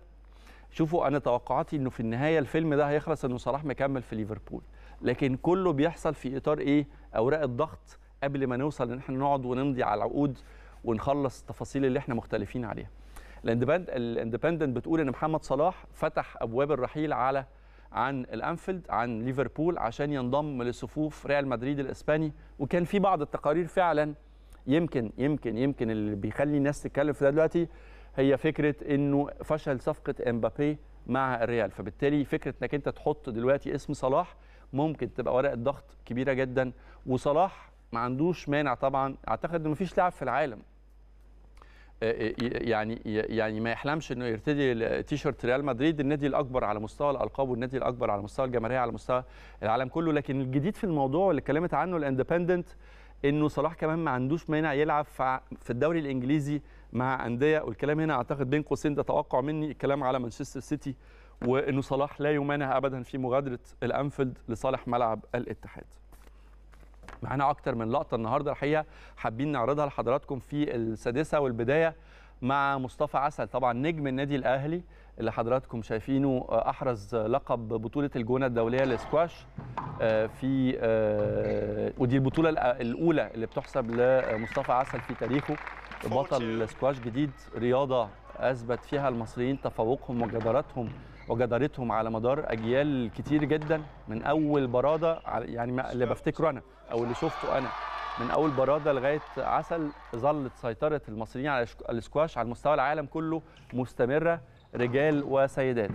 شوفوا انا توقعاتي انه في النهايه الفيلم ده هيخلص انه صلاح مكمل في ليفربول لكن كله بيحصل في اطار ايه اوراق الضغط قبل ما نوصل ان احنا نقعد ونمضي على العقود ونخلص التفاصيل اللي احنا مختلفين عليها الاندبندنت بتقول ان محمد صلاح فتح ابواب الرحيل على عن الانفيلد عن ليفربول عشان ينضم لصفوف ريال مدريد الاسباني وكان في بعض التقارير فعلا يمكن يمكن يمكن اللي بيخلي الناس تتكلم في ده دلوقتي هي فكره انه فشل صفقه امبابي مع الريال فبالتالي فكره انك انت تحط دلوقتي اسم صلاح ممكن تبقى ورقه ضغط كبيره جدا وصلاح ما عندوش مانع طبعا اعتقد ان مفيش لاعب في العالم آه، آه، يعني يعني ما يحلمش انه يرتدي تيشرت ريال مدريد النادي الاكبر على مستوى الالقاب والنادي الاكبر على مستوى الجماهيريه على مستوى العالم كله لكن الجديد في الموضوع اللي اتكلمت عنه الاندبندنت انه صلاح كمان ما عندوش مانع يلعب في الدوري الانجليزي مع انديه والكلام هنا اعتقد بين قوسين ده توقع مني الكلام على مانشستر سيتي وانه صلاح لا يمانع ابدا في مغادره الانفيلد لصالح ملعب الاتحاد. معانا اكتر من لقطه النهارده الحقيقه حابين نعرضها لحضراتكم في السادسه والبدايه مع مصطفى عسل طبعا نجم النادي الاهلي اللي حضراتكم شايفينه آه، احرز لقب بطوله الجونه الدوليه للسكواش آه، في آه، ودي البطوله الاولى اللي بتحسب لمصطفى عسل في تاريخه بطل السكواش جديد رياضه اثبت فيها المصريين تفوقهم وجدارتهم وجدارتهم على مدار اجيال كتير جدا من اول براده يعني اللي بفتكره انا او اللي شفته انا من اول براده لغايه عسل ظلت سيطره المصريين على السكواش على مستوى العالم كله مستمره رجال وسيدات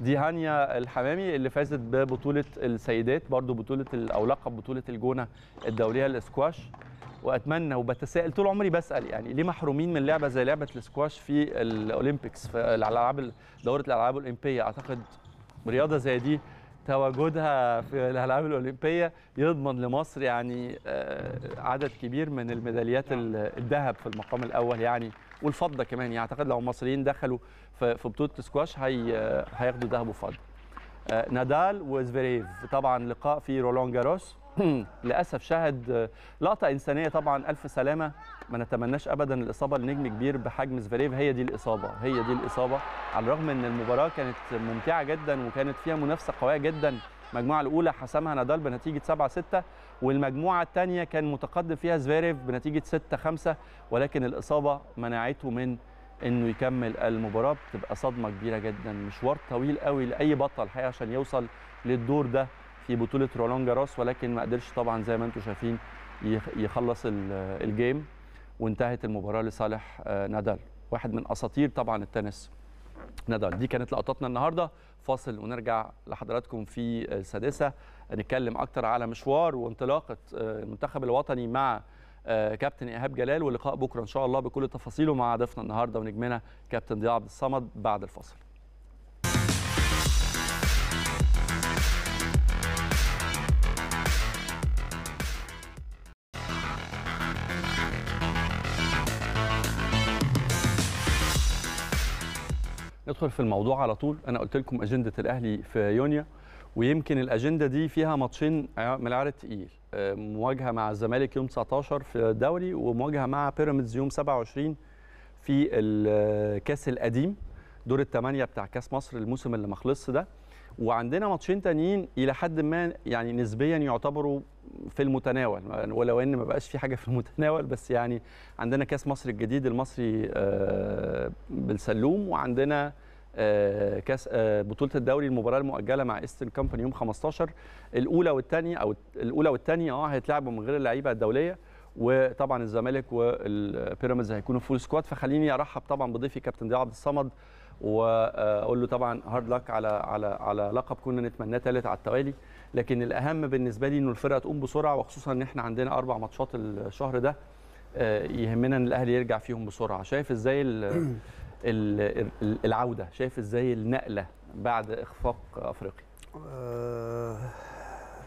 دي هانيا الحمامي اللي فازت ببطوله السيدات برضو بطوله او لقب بطوله الجونه الدوليه الاسكواش واتمنى وبتساءل طول عمري بسال يعني ليه محرومين من لعبه زي لعبه الاسكواش في الاولمبيكس في الالعاب دوره الالعاب الاولمبيه اعتقد رياضه زي دي تواجدها في الالعاب الاولمبيه يضمن لمصر يعني آه، عدد كبير من الميداليات الذهب في المقام الاول يعني والفضه كمان يعني اعتقد لو المصريين دخلوا في بطوله سكواش هي هياخدوا ذهب وفضه آه، نادال وزفيريف طبعا لقاء في رولان جاروس للاسف شهد آه، لقطه انسانيه طبعا الف سلامه ما نتمناش ابدا الاصابه لنجم كبير بحجم زفيريف هي دي الاصابه هي دي الاصابه على الرغم ان المباراه كانت ممتعه جدا وكانت فيها منافسه قويه جدا المجموعه الاولى حسمها نادال بنتيجه 7 6 والمجموعه الثانيه كان متقدم فيها زفيريف بنتيجه 6 5 ولكن الاصابه منعته من انه يكمل المباراه بتبقى صدمه كبيره جدا مشوار طويل قوي لاي بطل الحقيقه عشان يوصل للدور ده في بطوله رولان جاروس ولكن ما قدرش طبعا زي ما انتم شايفين يخلص الجيم وانتهت المباراه لصالح آه، نادال واحد من اساطير طبعا التنس نادال دي كانت لقطاتنا النهارده فاصل ونرجع لحضراتكم في السادسه نتكلم اكتر على مشوار وانطلاقه آه، المنتخب الوطني مع آه، كابتن ايهاب جلال واللقاء بكره ان شاء الله بكل تفاصيله مع ضيفنا النهارده ونجمنا كابتن ضياء عبد الصمد بعد الفاصل ندخل في الموضوع على طول انا قلت لكم اجنده الاهلي في يونيو ويمكن الاجنده دي فيها ماتشين آه، من العيار الثقيل آه، مواجهه مع الزمالك يوم 19 في الدوري ومواجهه مع بيراميدز يوم 27 في الكاس القديم دور الثمانيه بتاع كاس مصر الموسم اللي ما خلصش ده وعندنا ماتشين تانيين الى حد ما يعني نسبيا يعتبروا في المتناول ولو ان ما بقاش في حاجه في المتناول بس يعني عندنا كاس مصر الجديد المصري آه، بالسلوم وعندنا آه، كاس آه، بطوله الدوري المباراه المؤجله مع ايسترن كامباني يوم 15 الاولى والثانيه او الاولى والثانيه اه هيتلعبوا من غير اللعيبه الدوليه وطبعا الزمالك والبيراميدز هيكونوا فول سكواد فخليني ارحب طبعا بضيفي كابتن ضياء عبد الصمد واقول له طبعا هارد لك على على على لقب كنا نتمناه ثالث على التوالي لكن الاهم بالنسبه لي انه الفرقه تقوم بسرعه وخصوصا ان احنا عندنا اربع ماتشات الشهر ده آه، يهمنا ان الاهلي يرجع فيهم بسرعه شايف ازاي العوده شايف ازاي النقله بعد اخفاق افريقيا آه،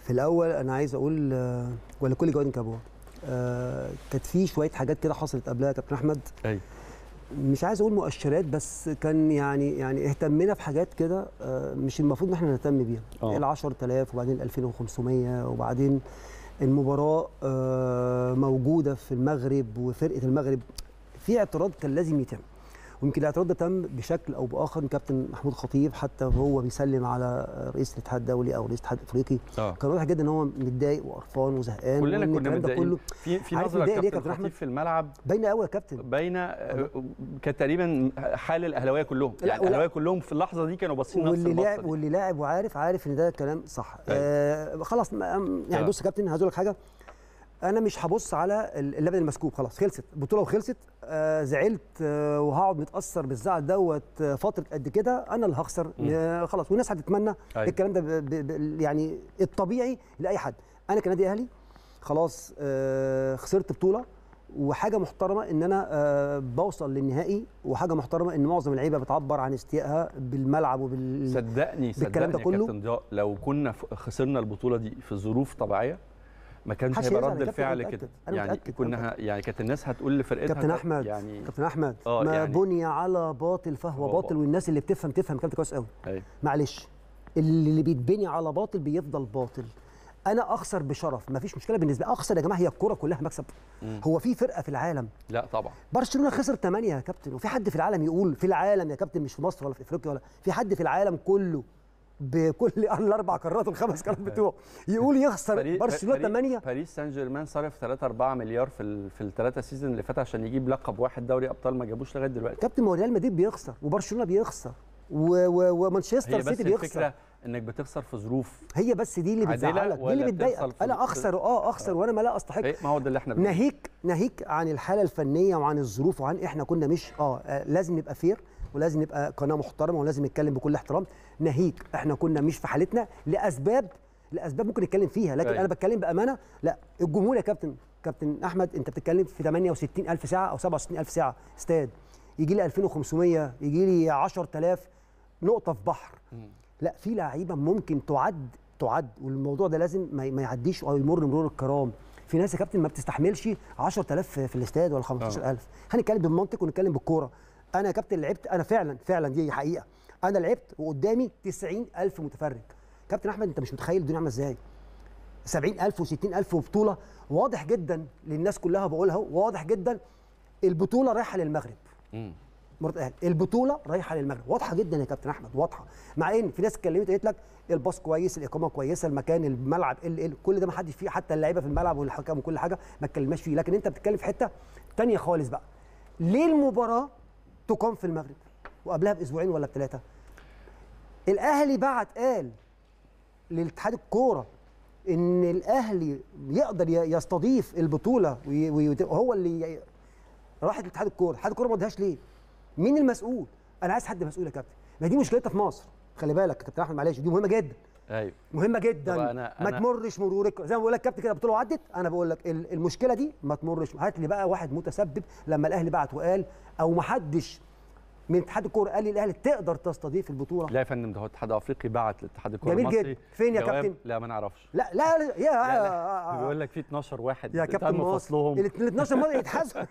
في الاول انا عايز اقول آه، ولكل جواد كابو آه، كانت في شويه حاجات كده حصلت قبلها يا كابتن احمد ايوه مش عايز اقول مؤشرات بس كان يعني يعني اهتمينا بحاجات كده مش المفروض ان احنا نهتم بيها ال 10000 وبعدين ال 2500 وبعدين المباراه موجوده في المغرب وفرقه المغرب في اعتراض كان لازم يتم ويمكن الاعتراض ده تم بشكل او باخر من كابتن محمود خطيب حتى وهو بيسلم على رئيس الاتحاد الدولي او رئيس الاتحاد الافريقي آه. كان واضح جدا ان هو متضايق وقرفان وزهقان كلنا كنا متضايقين في في نظره كابتن خطيب أحمد. في الملعب باينه قوي يا كابتن باينه آه، كانت تقريبا حال الاهلاويه كلهم يعني الاهلاويه كلهم في اللحظه دي كانوا باصين نفس واللي لاعب واللي لاعب وعارف عارف ان ده كلام صح أيوه. آه خلاص يعني آه. بص يا كابتن هقول لك حاجه انا مش هبص على اللبن المسكوب خلاص خلصت البطوله وخلصت آه، زعلت آه، وهقعد متاثر بالزعل دوت آه، فتره قد كده انا اللي هخسر خلاص والناس هتتمنى أيوة. الكلام ده بـ بـ يعني الطبيعي لاي حد انا كنادي اهلي خلاص خسرت بطوله وحاجه محترمه ان انا بوصل للنهائي وحاجه محترمه ان معظم اللعيبه بتعبر عن استيائها بالملعب وبال صدقني صدقني ده كله. لو كنا خسرنا البطوله دي في ظروف طبيعيه ما كانش هيبقى رد الفعل كده يعني كنا يعني كانت الناس هتقول لفرقتها كابتن احمد يعني كابتن احمد آه، ما يعني بني على باطل فهو باطل, باطل والناس اللي بتفهم تفهم كلامك كويس قوي أيوه. معلش اللي بيتبني على باطل بيفضل باطل انا اخسر بشرف ما فيش مشكله بالنسبه لي اخسر يا جماعه هي الكوره كلها مكسب مم. هو في فرقه في العالم لا طبعا برشلونه خسر 8 يا كابتن وفي حد في العالم يقول في العالم يا كابتن مش في مصر ولا في افريقيا ولا في حد في العالم كله بكل الاربع (laughs) كرات والخمس كرات (laughs) بتوعه يقول يخسر برشلونه 8 باريس سان جيرمان صرف 3 4 مليار في ال في الثلاثه سيزون اللي فات عشان يجيب لقب واحد دوري ابطال ما جابوش لغايه دلوقتي كابتن ما هو ريال مدريد بيخسر وبرشلونه بيخسر ومانشستر سيتي بيخسر الفكره انك بتخسر في ظروف هي بس دي اللي بتزعلك دي اللي بتضايقك انا آه، اخسر اه اخسر وانا ما لا استحق إيه، ما هو ده اللي احنا ناهيك ناهيك عن الحاله الفنيه وعن الظروف وعن احنا كنا مش اه, آه، لازم نبقى فير ولازم نبقى قناه محترمه ولازم نتكلم بكل احترام ناهيك احنا كنا مش في حالتنا لاسباب لاسباب ممكن نتكلم فيها لكن أي. أيوة. انا بتكلم بامانه لا الجمهور يا كابتن كابتن احمد انت بتتكلم في 68000 ساعه او 67000 ساعه استاد يجي لي 2500 يجي لي 10000 نقطه في بحر لا في لعيبه ممكن تعد تعد والموضوع ده لازم ما يعديش او يمر مرور الكرام في ناس يا كابتن ما بتستحملش 10000 في الاستاد ولا 15000 آه. هنتكلم بالمنطق ونتكلم بالكوره انا يا كابتن لعبت انا فعلا فعلا دي حقيقه انا لعبت وقدامي 90000 متفرج كابتن احمد انت مش متخيل الدنيا عامله ازاي 70000 و60000 وبطوله واضح جدا للناس كلها بقولها واضح جدا البطوله رايحه للمغرب مرات الاهلي يعني البطوله رايحه للمغرب واضحه جدا يا كابتن احمد واضحه مع ان في ناس اتكلمت قالت لك الباص كويس الاقامه كويسه المكان الملعب ال ال كل ده ما حدش فيه حتى اللعيبه في الملعب والحكام وكل حاجه ما اتكلمناش فيه لكن انت بتتكلم في حته ثانيه خالص بقى ليه المباراه تقام في المغرب وقبلها باسبوعين ولا بثلاثه الاهلي بعت قال لاتحاد الكوره ان الاهلي يقدر يستضيف البطوله وهو اللي راحت لاتحاد الكوره اتحاد الكوره ما ادهاش ليه مين المسؤول انا عايز حد مسؤول يا كابتن ما دي مشكلتها في مصر خلي بالك يا كابتن احمد معلش دي مهمه جدا ايوه مهمه جدا أنا أنا ما تمرش مرورك زي ما بقول لك كابتن كده البطوله عدت انا بقول لك المشكله دي ما تمرش هات لي بقى واحد متسبب لما الاهلي بعت وقال او ما حدش من اتحاد الكوره قال لي الاهلي تقدر تستضيف البطوله لا يا فندم ده هو الاتحاد الافريقي بعت لاتحاد الكوره جميل جدا فين يا كابتن لا ما نعرفش لا لا يا لا لا. آه، آه، آه. بيقول لك في 12 واحد يا كابتن فصلهم ال 12 مره يتحاسبوا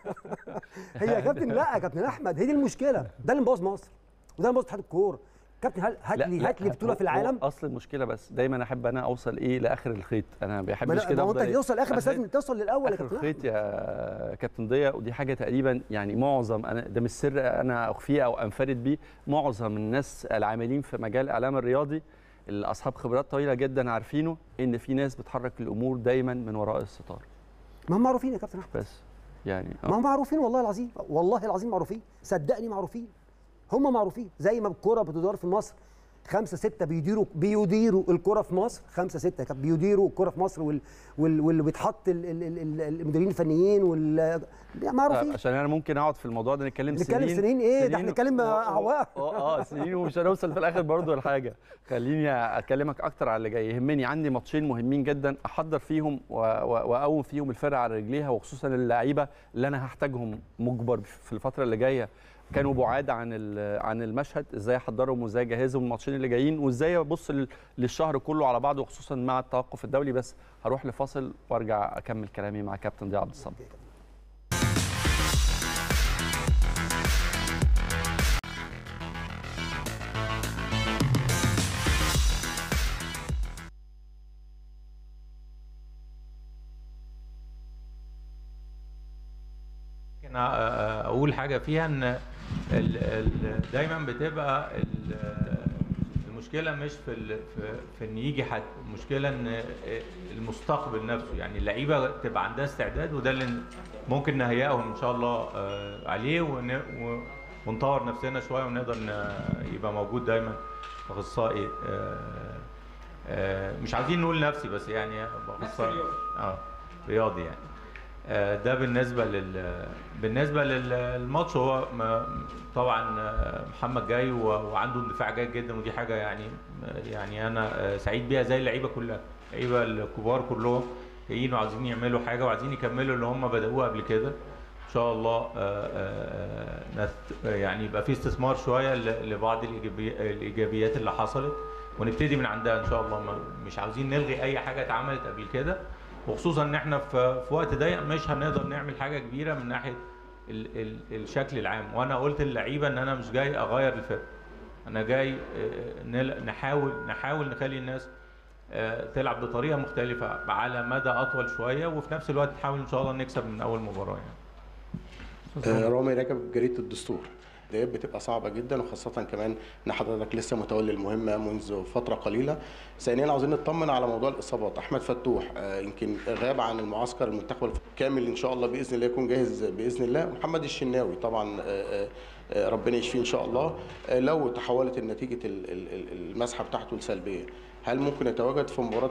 (laughs) هي يا كابتن لا يا كابتن احمد هي دي المشكله ده اللي مبوظ مصر وده اللي مبوظ اتحاد الكوره كابتن هات لي هات لي بطوله في العالم اصل المشكله بس دايما احب انا اوصل ايه لاخر الخيط انا ما بحبش كده ما انت توصل لاخر بس لازم توصل للاول يا كابتن الخيط يا كابتن ضياء ودي حاجه تقريبا يعني معظم انا ده مش سر انا اخفيه او انفرد بيه معظم الناس العاملين في مجال الاعلام الرياضي اللي اصحاب خبرات طويله جدا عارفينه ان في ناس بتحرك الامور دايما من وراء الستار ما هم معروفين يا كابتن احمد بس يعني آه. ما هم معروفين والله العظيم والله العظيم معروفين صدقني معروفين هم معروفين زي ما الكوره بتدار في مصر خمسة ستة بيديروا بيديروا الكرة في مصر خمسة ستة بيديروا الكرة في مصر وال واللي بيتحط المديرين الفنيين وال يعني معروفين آه، عشان انا ممكن اقعد في الموضوع ده نتكلم سنين نتكلم سنين ايه ده احنا نتكلم اعوام آه،, اه اه سنين ومش هنوصل في الاخر برضه لحاجه خليني اكلمك اكتر على اللي جاي يهمني عندي ماتشين مهمين جدا احضر فيهم واقوم فيهم الفرقه على رجليها وخصوصا اللعيبه اللي انا هحتاجهم مجبر في الفتره اللي جايه كانوا بعاد عن عن المشهد ازاي احضرهم وازاي اجهزهم الماتشين اللي جايين وازاي ابص للشهر كله على بعضه وخصوصا مع التوقف الدولي بس هروح لفاصل وارجع اكمل كلامي مع كابتن ضياء عبد الصمد آه، آه، اقول حاجه فيها ان ال ال دايما بتبقى المشكله مش في في, في ان يجي حد المشكله ان المستقبل نفسه يعني اللعيبه تبقى عندها استعداد وده اللي ممكن نهيئهم ان شاء الله آه، عليه ونطور نفسنا شويه ونقدر يبقى موجود دايما اخصائي آه، آه، مش عايزين نقول نفسي بس يعني اخصائي اه رياضي يعني آه، ده بالنسبه لل بالنسبه للماتش هو طبعا آه، محمد جاي وعنده اندفاع جيد جدا ودي حاجه يعني يعني انا سعيد بيها زي اللعيبه كلها اللعيبه الكبار كلهم جايين وعايزين يعملوا حاجه وعايزين يكملوا اللي هم بداوه قبل كده ان شاء الله آه، يعني يبقى في استثمار شويه لبعض الايجابيات اللي حصلت ونبتدي من عندها ان شاء الله مش عاوزين نلغي اي حاجه اتعملت قبل كده وخصوصا ان احنا في في وقت ضيق مش هنقدر نعمل حاجه كبيره من ناحيه ال ال الشكل العام وانا قلت للعيبه ان انا مش جاي اغير الفرقه انا جاي آه، نحاول نحاول نخلي الناس آه، تلعب بطريقه مختلفه على مدى اطول شويه وفي نفس الوقت نحاول ان شاء الله نكسب من اول مباراه يعني آه، رامي رجب جريده الدستور البدايات بتبقى صعبه جدا وخاصه كمان ان حضرتك لسه متولي المهمه منذ فتره قليله ثانيا عاوزين نطمن على موضوع الاصابات احمد فتوح آه، يمكن غاب عن المعسكر المنتخب كامل ان شاء الله باذن الله يكون جاهز باذن الله محمد الشناوي طبعا آه، آه، ربنا يشفيه ان شاء الله لو تحولت نتيجه المسحه بتاعته لسلبيه هل ممكن يتواجد في مباراه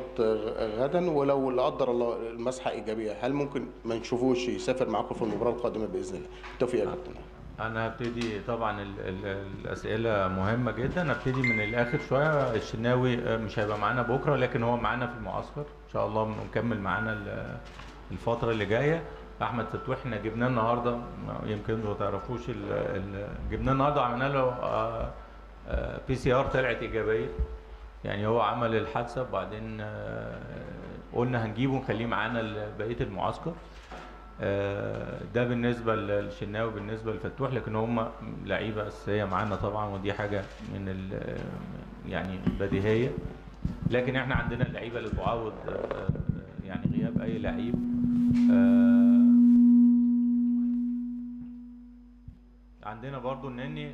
غدا ولو لا قدر الله المسحه ايجابيه هل ممكن ما نشوفوش يسافر معاكم في المباراه القادمه باذن الله بالتوفيق يا كابتن انا هبتدي طبعا الـ الـ الاسئله مهمه جدا هبتدي من الاخر شويه الشناوي آه، مش هيبقى معانا بكره لكن هو معانا في المعسكر ان شاء الله مكمل معانا الفتره اللي جايه احمد فتوح احنا جبناه النهارده يمكن ما تعرفوش جبناه النهارده وعملنا له بي سي ار طلعت ايجابيه يعني هو عمل الحادثه وبعدين آه، قلنا هنجيبه ونخليه معانا بقيه المعسكر آه، ده بالنسبه للشناوي بالنسبه لفتوح لكن هم لعيبه اساسيه معانا طبعا ودي حاجه من يعني بديهيه لكن احنا عندنا اللعيبه اللي تعوض آه، آه، يعني غياب اي لعيب عندنا برضو النني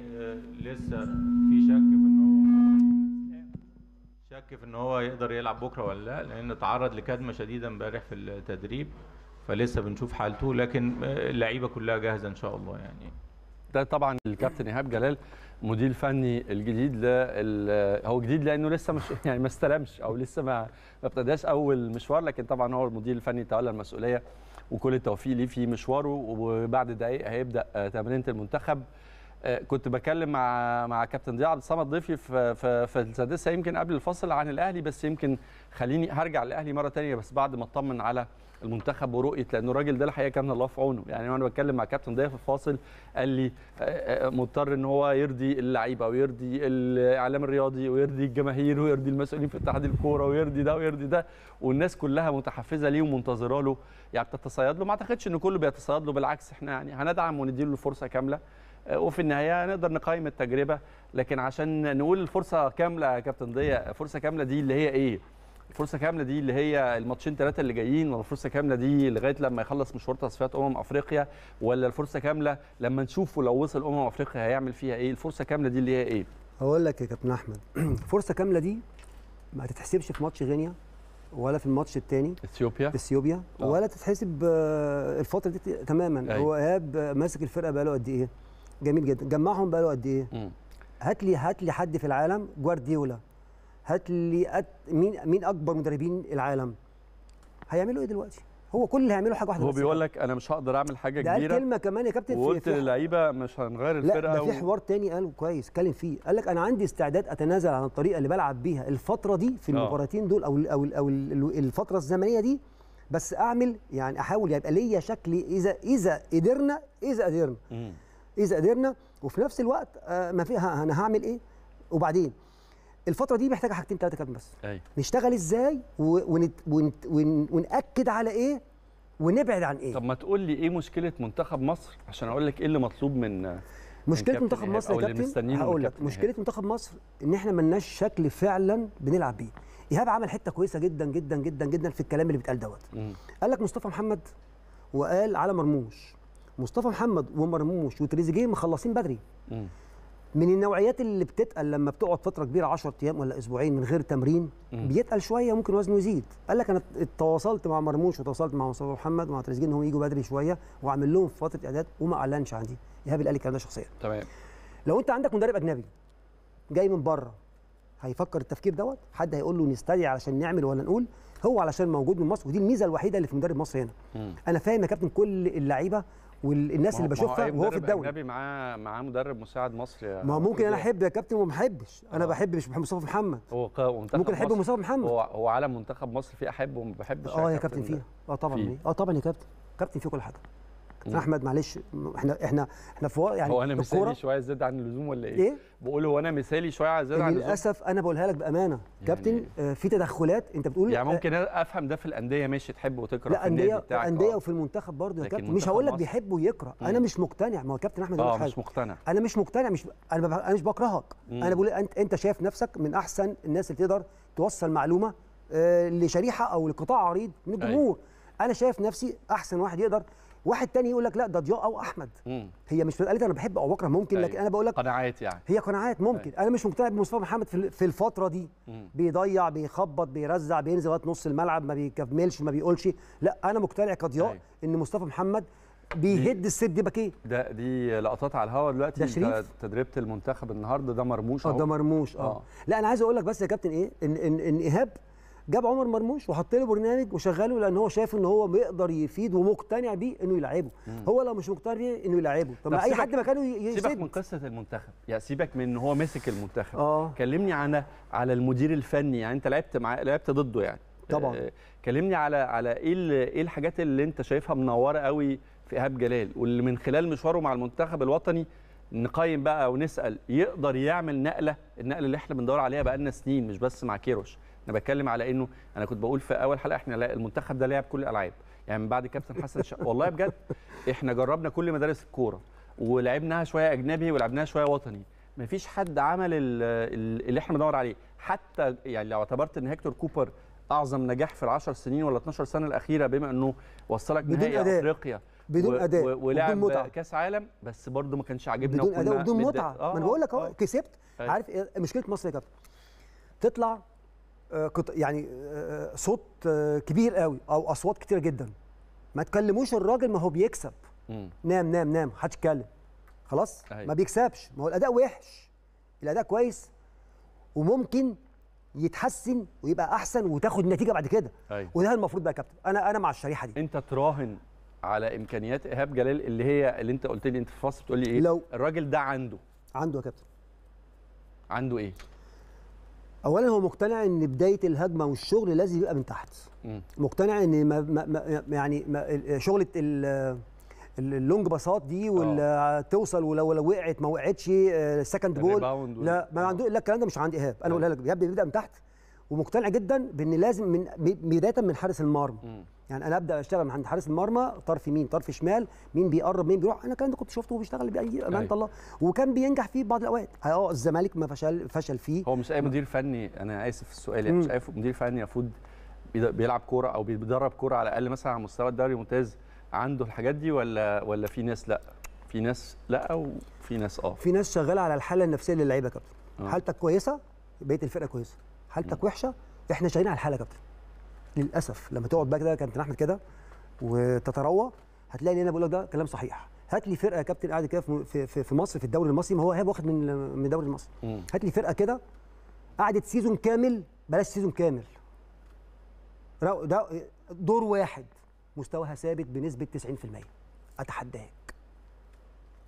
لسه في شك في ان هو شك في ان هو يقدر يلعب بكره ولا لا لان تعرض لكدمه شديده امبارح في التدريب فلسه بنشوف حالته لكن آه، اللعيبه كلها جاهزه ان شاء الله يعني ده طبعا الكابتن ايهاب جلال مدير فني الجديد ل آه، هو جديد لانه لسه مش (laughs) يعني ما استلمش او لسه ما ما ابتداش اول مشوار لكن طبعا هو المدير الفني تولى المسؤوليه وكل التوفيق ليه في مشواره وبعد دقائق هيبدا آه، تمرينه المنتخب آه، كنت بكلم مع مع كابتن ضياء عبد الصمد ضيفي في في, السادسه يمكن قبل الفصل عن الاهلي بس يمكن خليني هرجع للاهلي مره ثانيه بس بعد ما اطمن على المنتخب ورؤيه لانه الراجل ده الحقيقه كان الله في عونه يعني وانا بتكلم مع كابتن ضياء في الفاصل قال لي آه، آه، مضطر ان هو يرضي اللعيبه ويرضي الاعلام الرياضي ويرضي الجماهير ويرضي المسؤولين في اتحاد الكوره ويرضي ده ويرضي ده والناس كلها متحفزه ليه ومنتظره له يعني بتتصيد له ما اعتقدش ان كله بيتصيد له بالعكس احنا يعني هندعم ونديله الفرصه كامله وفي النهايه نقدر نقيم التجربه لكن عشان نقول الفرصه كامله يا كابتن ضياء فرصه كامله دي اللي هي ايه؟ الفرصه كامله دي اللي هي الماتشين ثلاثه اللي جايين ولا الفرصه كامله دي لغايه لما يخلص مشوار تصفيات امم افريقيا ولا الفرصه كامله لما نشوفه لو وصل امم افريقيا هيعمل فيها ايه؟ الفرصه كامله دي اللي هي ايه؟ هقول لك يا كابتن احمد الفرصه (clears throat) كامله دي ما تتحسبش في ماتش غينيا ولا في الماتش الثاني اثيوبيا اثيوبيا آه. ولا تتحسب آه، الفتره دي تماما أي. هو ايهاب ماسك الفرقه بقاله قد ايه؟ جميل جدا جمعهم بقى له قد ايه هات لي هات لي حد في العالم جوارديولا هات لي أت... مين مين اكبر مدربين العالم هيعملوا ايه دلوقتي هو كل اللي هيعمله حاجه واحده هو بيقول لك انا مش هقدر اعمل حاجه ده كبيره ده كلمه كمان يا كابتن وقلت للعيبه مش هنغير الفرقه لا ده في حوار تاني قاله كويس اتكلم فيه قال لك انا عندي استعداد اتنازل عن الطريقه اللي بلعب بيها الفتره دي في آه. المباراتين دول او او او الفتره الزمنيه دي بس اعمل يعني احاول يبقى ليا شكل اذا اذا قدرنا اذا قدرنا اذا قدرنا وفي نفس الوقت آه، ما فيها انا هعمل ايه وبعدين الفتره دي محتاجه حاجتين ثلاثه كمان بس أي. نشتغل ازاي ونت ونت وناكد على ايه ونبعد عن ايه طب ما تقول لي ايه مشكله منتخب مصر عشان اقول لك ايه اللي مطلوب من مشكله من منتخب مصر يا كابتن هقول لك مشكله منتخب مصر ان احنا ملناش شكل فعلا بنلعب بيه ايهاب عمل حته كويسه جدا جدا جدا جدا في الكلام اللي بيتقال دوت قال لك مصطفى محمد وقال على مرموش مصطفى محمد ومرموش وتريزيجيه مخلصين بدري من النوعيات اللي بتتقل لما بتقعد فتره كبيره 10 ايام ولا اسبوعين من غير تمرين مم. بيتقل شويه ممكن وزنه يزيد قال لك انا تواصلت مع مرموش وتواصلت مع مصطفى محمد ومع تريزيجيه ان هم يجوا بدري شويه واعمل لهم فتره اعداد وما اعلنش عندي ايهاب قال لي الكلام ده شخصيا تمام لو انت عندك مدرب اجنبي جاي من بره هيفكر التفكير دوت حد هيقول له نستدعي علشان نعمل ولا نقول هو علشان موجود من مصر ودي الميزه الوحيده اللي في مدرب مصر هنا م. انا فاهم يا كابتن كل اللعيبه والناس اللي بشوفها وهو في الدوري النبي معاه معاه مدرب مساعد مصري ما ممكن انا احب يا كابتن وما احبش انا بحب مش بحب مصطفى محمد هو ممكن احب مصطفى محمد هو هو على منتخب مصر فيه احبه وما بحبش اه يا كابتن فيه اه طبعا اه طبعا يا كابتن كابتن فيه كل حاجه احمد معلش احنا احنا احنا في يعني هو انا مثالي شويه زياده عن اللزوم ولا ايه؟ ايه؟ بقول هو انا مثالي شويه زياده عن اللزوم للاسف انا بقولها لك بامانه يعني كابتن يعني في تدخلات انت بتقول يعني آه، ممكن افهم ده في الانديه ماشي تحب وتكره لا في النادي بتاعك الانديه آه. وفي المنتخب برضه يا كابتن مش هقول لك بيحب ويكره انا مش مقتنع ما هو كابتن احمد اه مش مقتنع انا مش مقتنع مش انا مش بكرهك انا بقول انت انت شايف نفسك من احسن الناس اللي تقدر توصل معلومه لشريحه او لقطاع عريض من أيوة. الجمهور أيه. انا شايف نفسي احسن واحد يقدر واحد تاني يقول لك لا ده ضياء او احمد مم. هي مش قالت انا بحب او بكره ممكن لكن أيوة. انا بقول لك قناعات يعني هي قناعات ممكن أي. أيوة. انا مش مقتنع بمصطفى محمد في الفتره دي مم. بيضيع بيخبط بيرزع بينزل لغايه نص الملعب ما بيكملش ما بيقولش لا انا مقتنع كضياء أيوة. ان مصطفى محمد بيهد السيب دي باكيه ده دي لقطات على الهواء دلوقتي ده شريف تدريبه المنتخب النهارده ده مرموش اه ده مرموش آه. اه لا انا عايز اقول لك بس يا كابتن ايه ان ان, إن ايهاب جاب عمر مرموش وحط له برنامج وشغله لان هو شايف ان هو بيقدر يفيد ومقتنع بيه انه يلعبه هو لو مش مقتنع بيه انه يلعبه طب, طب اي حد مكانه يسيب سيبك من قصه المنتخب يعني سيبك من ان هو مسك المنتخب آه. كلمني عن على المدير الفني يعني انت لعبت مع لعبت ضده يعني طبعا آه كلمني على على ايه ايه الحاجات اللي انت شايفها منوره قوي في ايهاب جلال واللي من خلال مشواره مع المنتخب الوطني نقيم بقى ونسال يقدر يعمل نقله النقله اللي احنا بندور عليها بقالنا سنين مش بس مع كيروش انا بتكلم على انه انا كنت بقول في اول حلقه احنا لا المنتخب ده لعب كل الالعاب يعني من بعد كابتن حسن ش... (laughs) والله بجد احنا جربنا كل مدارس الكوره ولعبناها شويه اجنبي ولعبناها شويه وطني مفيش حد عمل اللي احنا بندور عليه حتى يعني لو اعتبرت ان هيكتور كوبر اعظم نجاح في ال10 سنين ولا 12 سنه الاخيره بما انه وصلك نهائي افريقيا بدون اداء ولعب متعة. كاس عالم بس برضه ما كانش عاجبنا بدون اداء وبدون متعه آه ما انا آه، بقول لك اهو آه. كسبت عارف ايه مشكله مصر يا كابتن تطلع آه، يعني آه، آه، صوت كبير قوي او اصوات كتيره جدا ما تكلموش الراجل ما هو بيكسب مم. نام نام نام محدش يتكلم خلاص أيوة. ما بيكسبش ما هو الاداء وحش الاداء كويس وممكن يتحسن ويبقى احسن وتاخد نتيجه بعد كده أيوة. وده المفروض بقى يا كابتن انا انا مع الشريحه دي انت تراهن على امكانيات ايهاب جلال اللي هي اللي انت قلت لي انت في فصل بتقول لي ايه لو الراجل ده عنده عنده يا كابتن عنده ايه اولا هو مقتنع ان بدايه الهجمه والشغل لازم يبقى من تحت مم. مقتنع ان ما ما يعني ما شغله اللونج باصات دي آه. ولا توصل ولو لو وقعت ما وقعتش سكند آه، بول لا ما عنده لا الكلام ده مش عند ايهاب انا آه. بقولها لك ايهاب بيبدا من تحت ومقتنع جدا بان لازم من بدايه من حارس المرمى يعني انا ابدا اشتغل عند حارس المرمى طرف يمين طرف شمال مين بيقرب مين بيروح انا الكلام ده كنت شفته وهو بيشتغل باي امانه أيوه. الله وكان بينجح فيه بعض الاوقات اه الزمالك ما فشل فشل فيه هو مش اي مدير فني انا اسف السؤال يعني مش اي مدير فني المفروض بيلعب كوره او بيدرب كوره على الاقل مثلا على مستوى الدوري الممتاز عنده الحاجات دي ولا ولا في ناس لا في ناس لا وفي ناس اه في ناس شغاله على الحاله النفسيه للعيبه يا كابتن آه. حالتك كويسه بقيه الفرقه كويسه حالتك وحشه احنا شغالين على الحاله يا كابتن للاسف لما تقعد بقى كده كابتن احمد كده وتتروى هتلاقي اللي انا بقول لك ده كلام صحيح هات لي فرقه يا كابتن قاعد كده في, في, في مصر في الدوري المصري ما هو ايهاب واخد من من الدوري المصري هات لي فرقه كده قعدت سيزون كامل بلاش سيزون كامل ده دور واحد مستواها ثابت بنسبه 90% اتحداك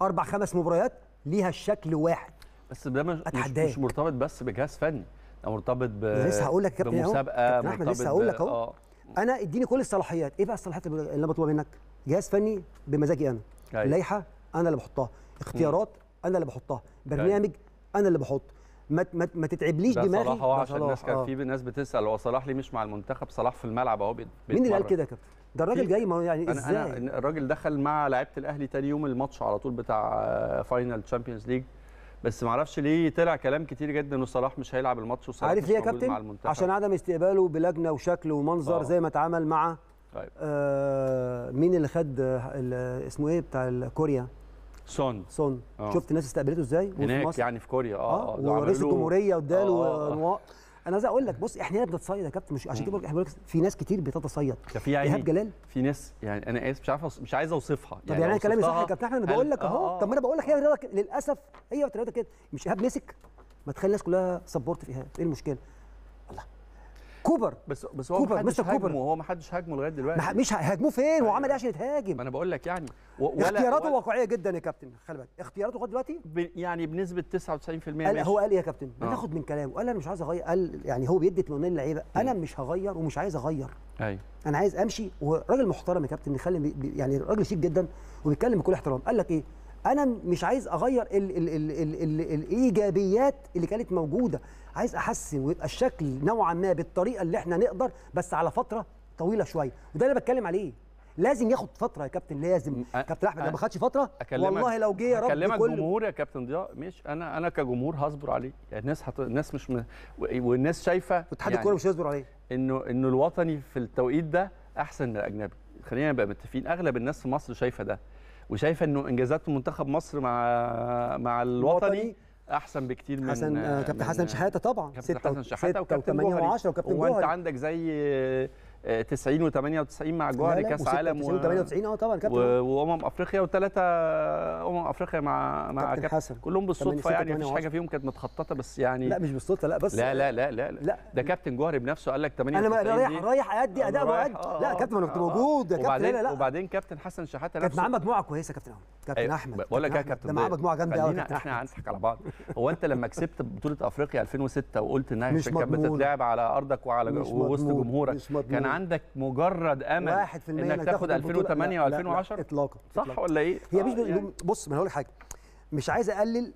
اربع خمس مباريات ليها الشكل واحد بس ده مش, مش مرتبط بس بجهاز فني مرتبط ب لسه هقول لك بمسابقه كابتن احمد لسه هقول لك اهو آه. انا اديني كل الصلاحيات ايه بقى الصلاحيات اللي مطلوبه منك جهاز فني بمزاجي انا أيوة. لائحه انا اللي بحطها اختيارات انا اللي بحطها أيوه. برنامج انا اللي بحط ما ما, ما تتعبليش دماغي صلاح هو عشان الناس كان آه. في ناس بتسال هو صلاح ليه مش مع المنتخب صلاح في الملعب اهو مين اللي قال كده يا كابتن ده الراجل جاي ما يعني ازاي أنا, أنا الراجل دخل مع لعيبه الاهلي تاني يوم الماتش على طول بتاع فاينل تشامبيونز ليج بس ما اعرفش ليه طلع كلام كتير جدا انه صلاح مش هيلعب الماتش وصلاح عارف ليه يا كابتن عشان عدم استقباله بلجنه وشكل ومنظر أوه. زي ما اتعامل مع طيب. آه مين اللي خد اسمه ايه بتاع كوريا سون سون أوه. شفت الناس استقبلته ازاي هناك يعني في كوريا اه, آه. آه، ورئيس الجمهوريه واداله آه، آه، انا عايز اقول لك بص احنا هنا بنتصيد يا كابتن مش عشان كده احنا لك في ناس كتير بتتصيد في يعني ايهاب جلال في ناس يعني انا اسف مش عارف مش عايز اوصفها يعني طب يعني, يعني انا كلامي صح يا كابتن احمد انا بقول لك اهو آه، آه. طب ما انا بقول لك هي رياضه للاسف هي رياضه كده مش ايهاب مسك ما تخلي الناس كلها سبورت في ايهاب ايه المشكله كوبر بس بس هو كوبر مستر كوبر هو ما حدش هاجمه لغايه دلوقتي مش هاجموه فين هو أيوة. عمل ايه عشان يتهاجم انا بقول لك يعني ولا اختياراته ولا واقعيه جدا يا كابتن خلي بالك اختياراته لغايه دلوقتي يعني بنسبه 99% قال هو قال ايه يا كابتن آه. بناخد من كلامه قال انا مش عايز اغير قال يعني هو بيدي اطمئنان للعيبه انا مش هغير ومش عايز اغير ايوه انا عايز امشي وراجل محترم يا كابتن بيخلي يعني راجل شيك جدا وبيتكلم بكل احترام قال لك ايه انا مش عايز اغير ال ال ال ال ال الايجابيات اللي كانت موجوده عايز احسن ويبقى الشكل نوعا ما بالطريقه اللي احنا نقدر بس على فتره طويله شويه وده اللي بتكلم عليه لازم ياخد فتره يا كابتن لازم أه كابتن احمد لو ما خدش فتره والله لو جه يا رب اكلمك كل... جمهور يا كابتن ضياء مش انا انا كجمهور هصبر عليه يعني الناس حط... الناس مش م... والناس شايفه اتحاد يعني الكوره مش هيصبر عليه انه انه الوطني في التوقيت ده احسن من الاجنبي خلينا نبقى متفقين اغلب الناس في مصر شايفه ده وشايفه انه انجازات منتخب مصر مع مع الوطني احسن بكتير من حسن آه، كابتن حسن شحاته طبعا كابتن حسن شحاته وكابتن 8 و10 وكابتن جوهري وانت عندك زي 90 و98 مع جوهري كاس عالم و 98 اه طبعا كابتن وامم افريقيا وثلاثه امم افريقيا مع مع كابتن حسن كلهم بالصدفه يعني مفيش حاجه فيهم كانت متخططه بس يعني لا مش بالصدفه لا بس لا لا لا لا, لا. ده كابتن جوهري بنفسه قال لك 98 انا رايح رايح ادي اداء مؤد آه، لا كابتن انا آه، آه. كنت موجود يا كابتن لا لا وبعدين كابتن حسن شحاته نفسه كانت معاه مجموعه كويسه كابتن احمد كابتن أيوة. احمد بقول لك يا كابتن ده معاه مجموعه جامده قوي كابتن احنا هنضحك على بعض هو انت لما كسبت بطوله افريقيا 2006 وقلت انها كانت بتتلعب على ارضك وعلى وسط جمهورك كان عندك مجرد امل 1% انك تاخد 2008 و2010 اطلاقا صح ولا ايه؟ هي مش آه، يعني بص ما انا هقول لك حاجه مش عايز اقلل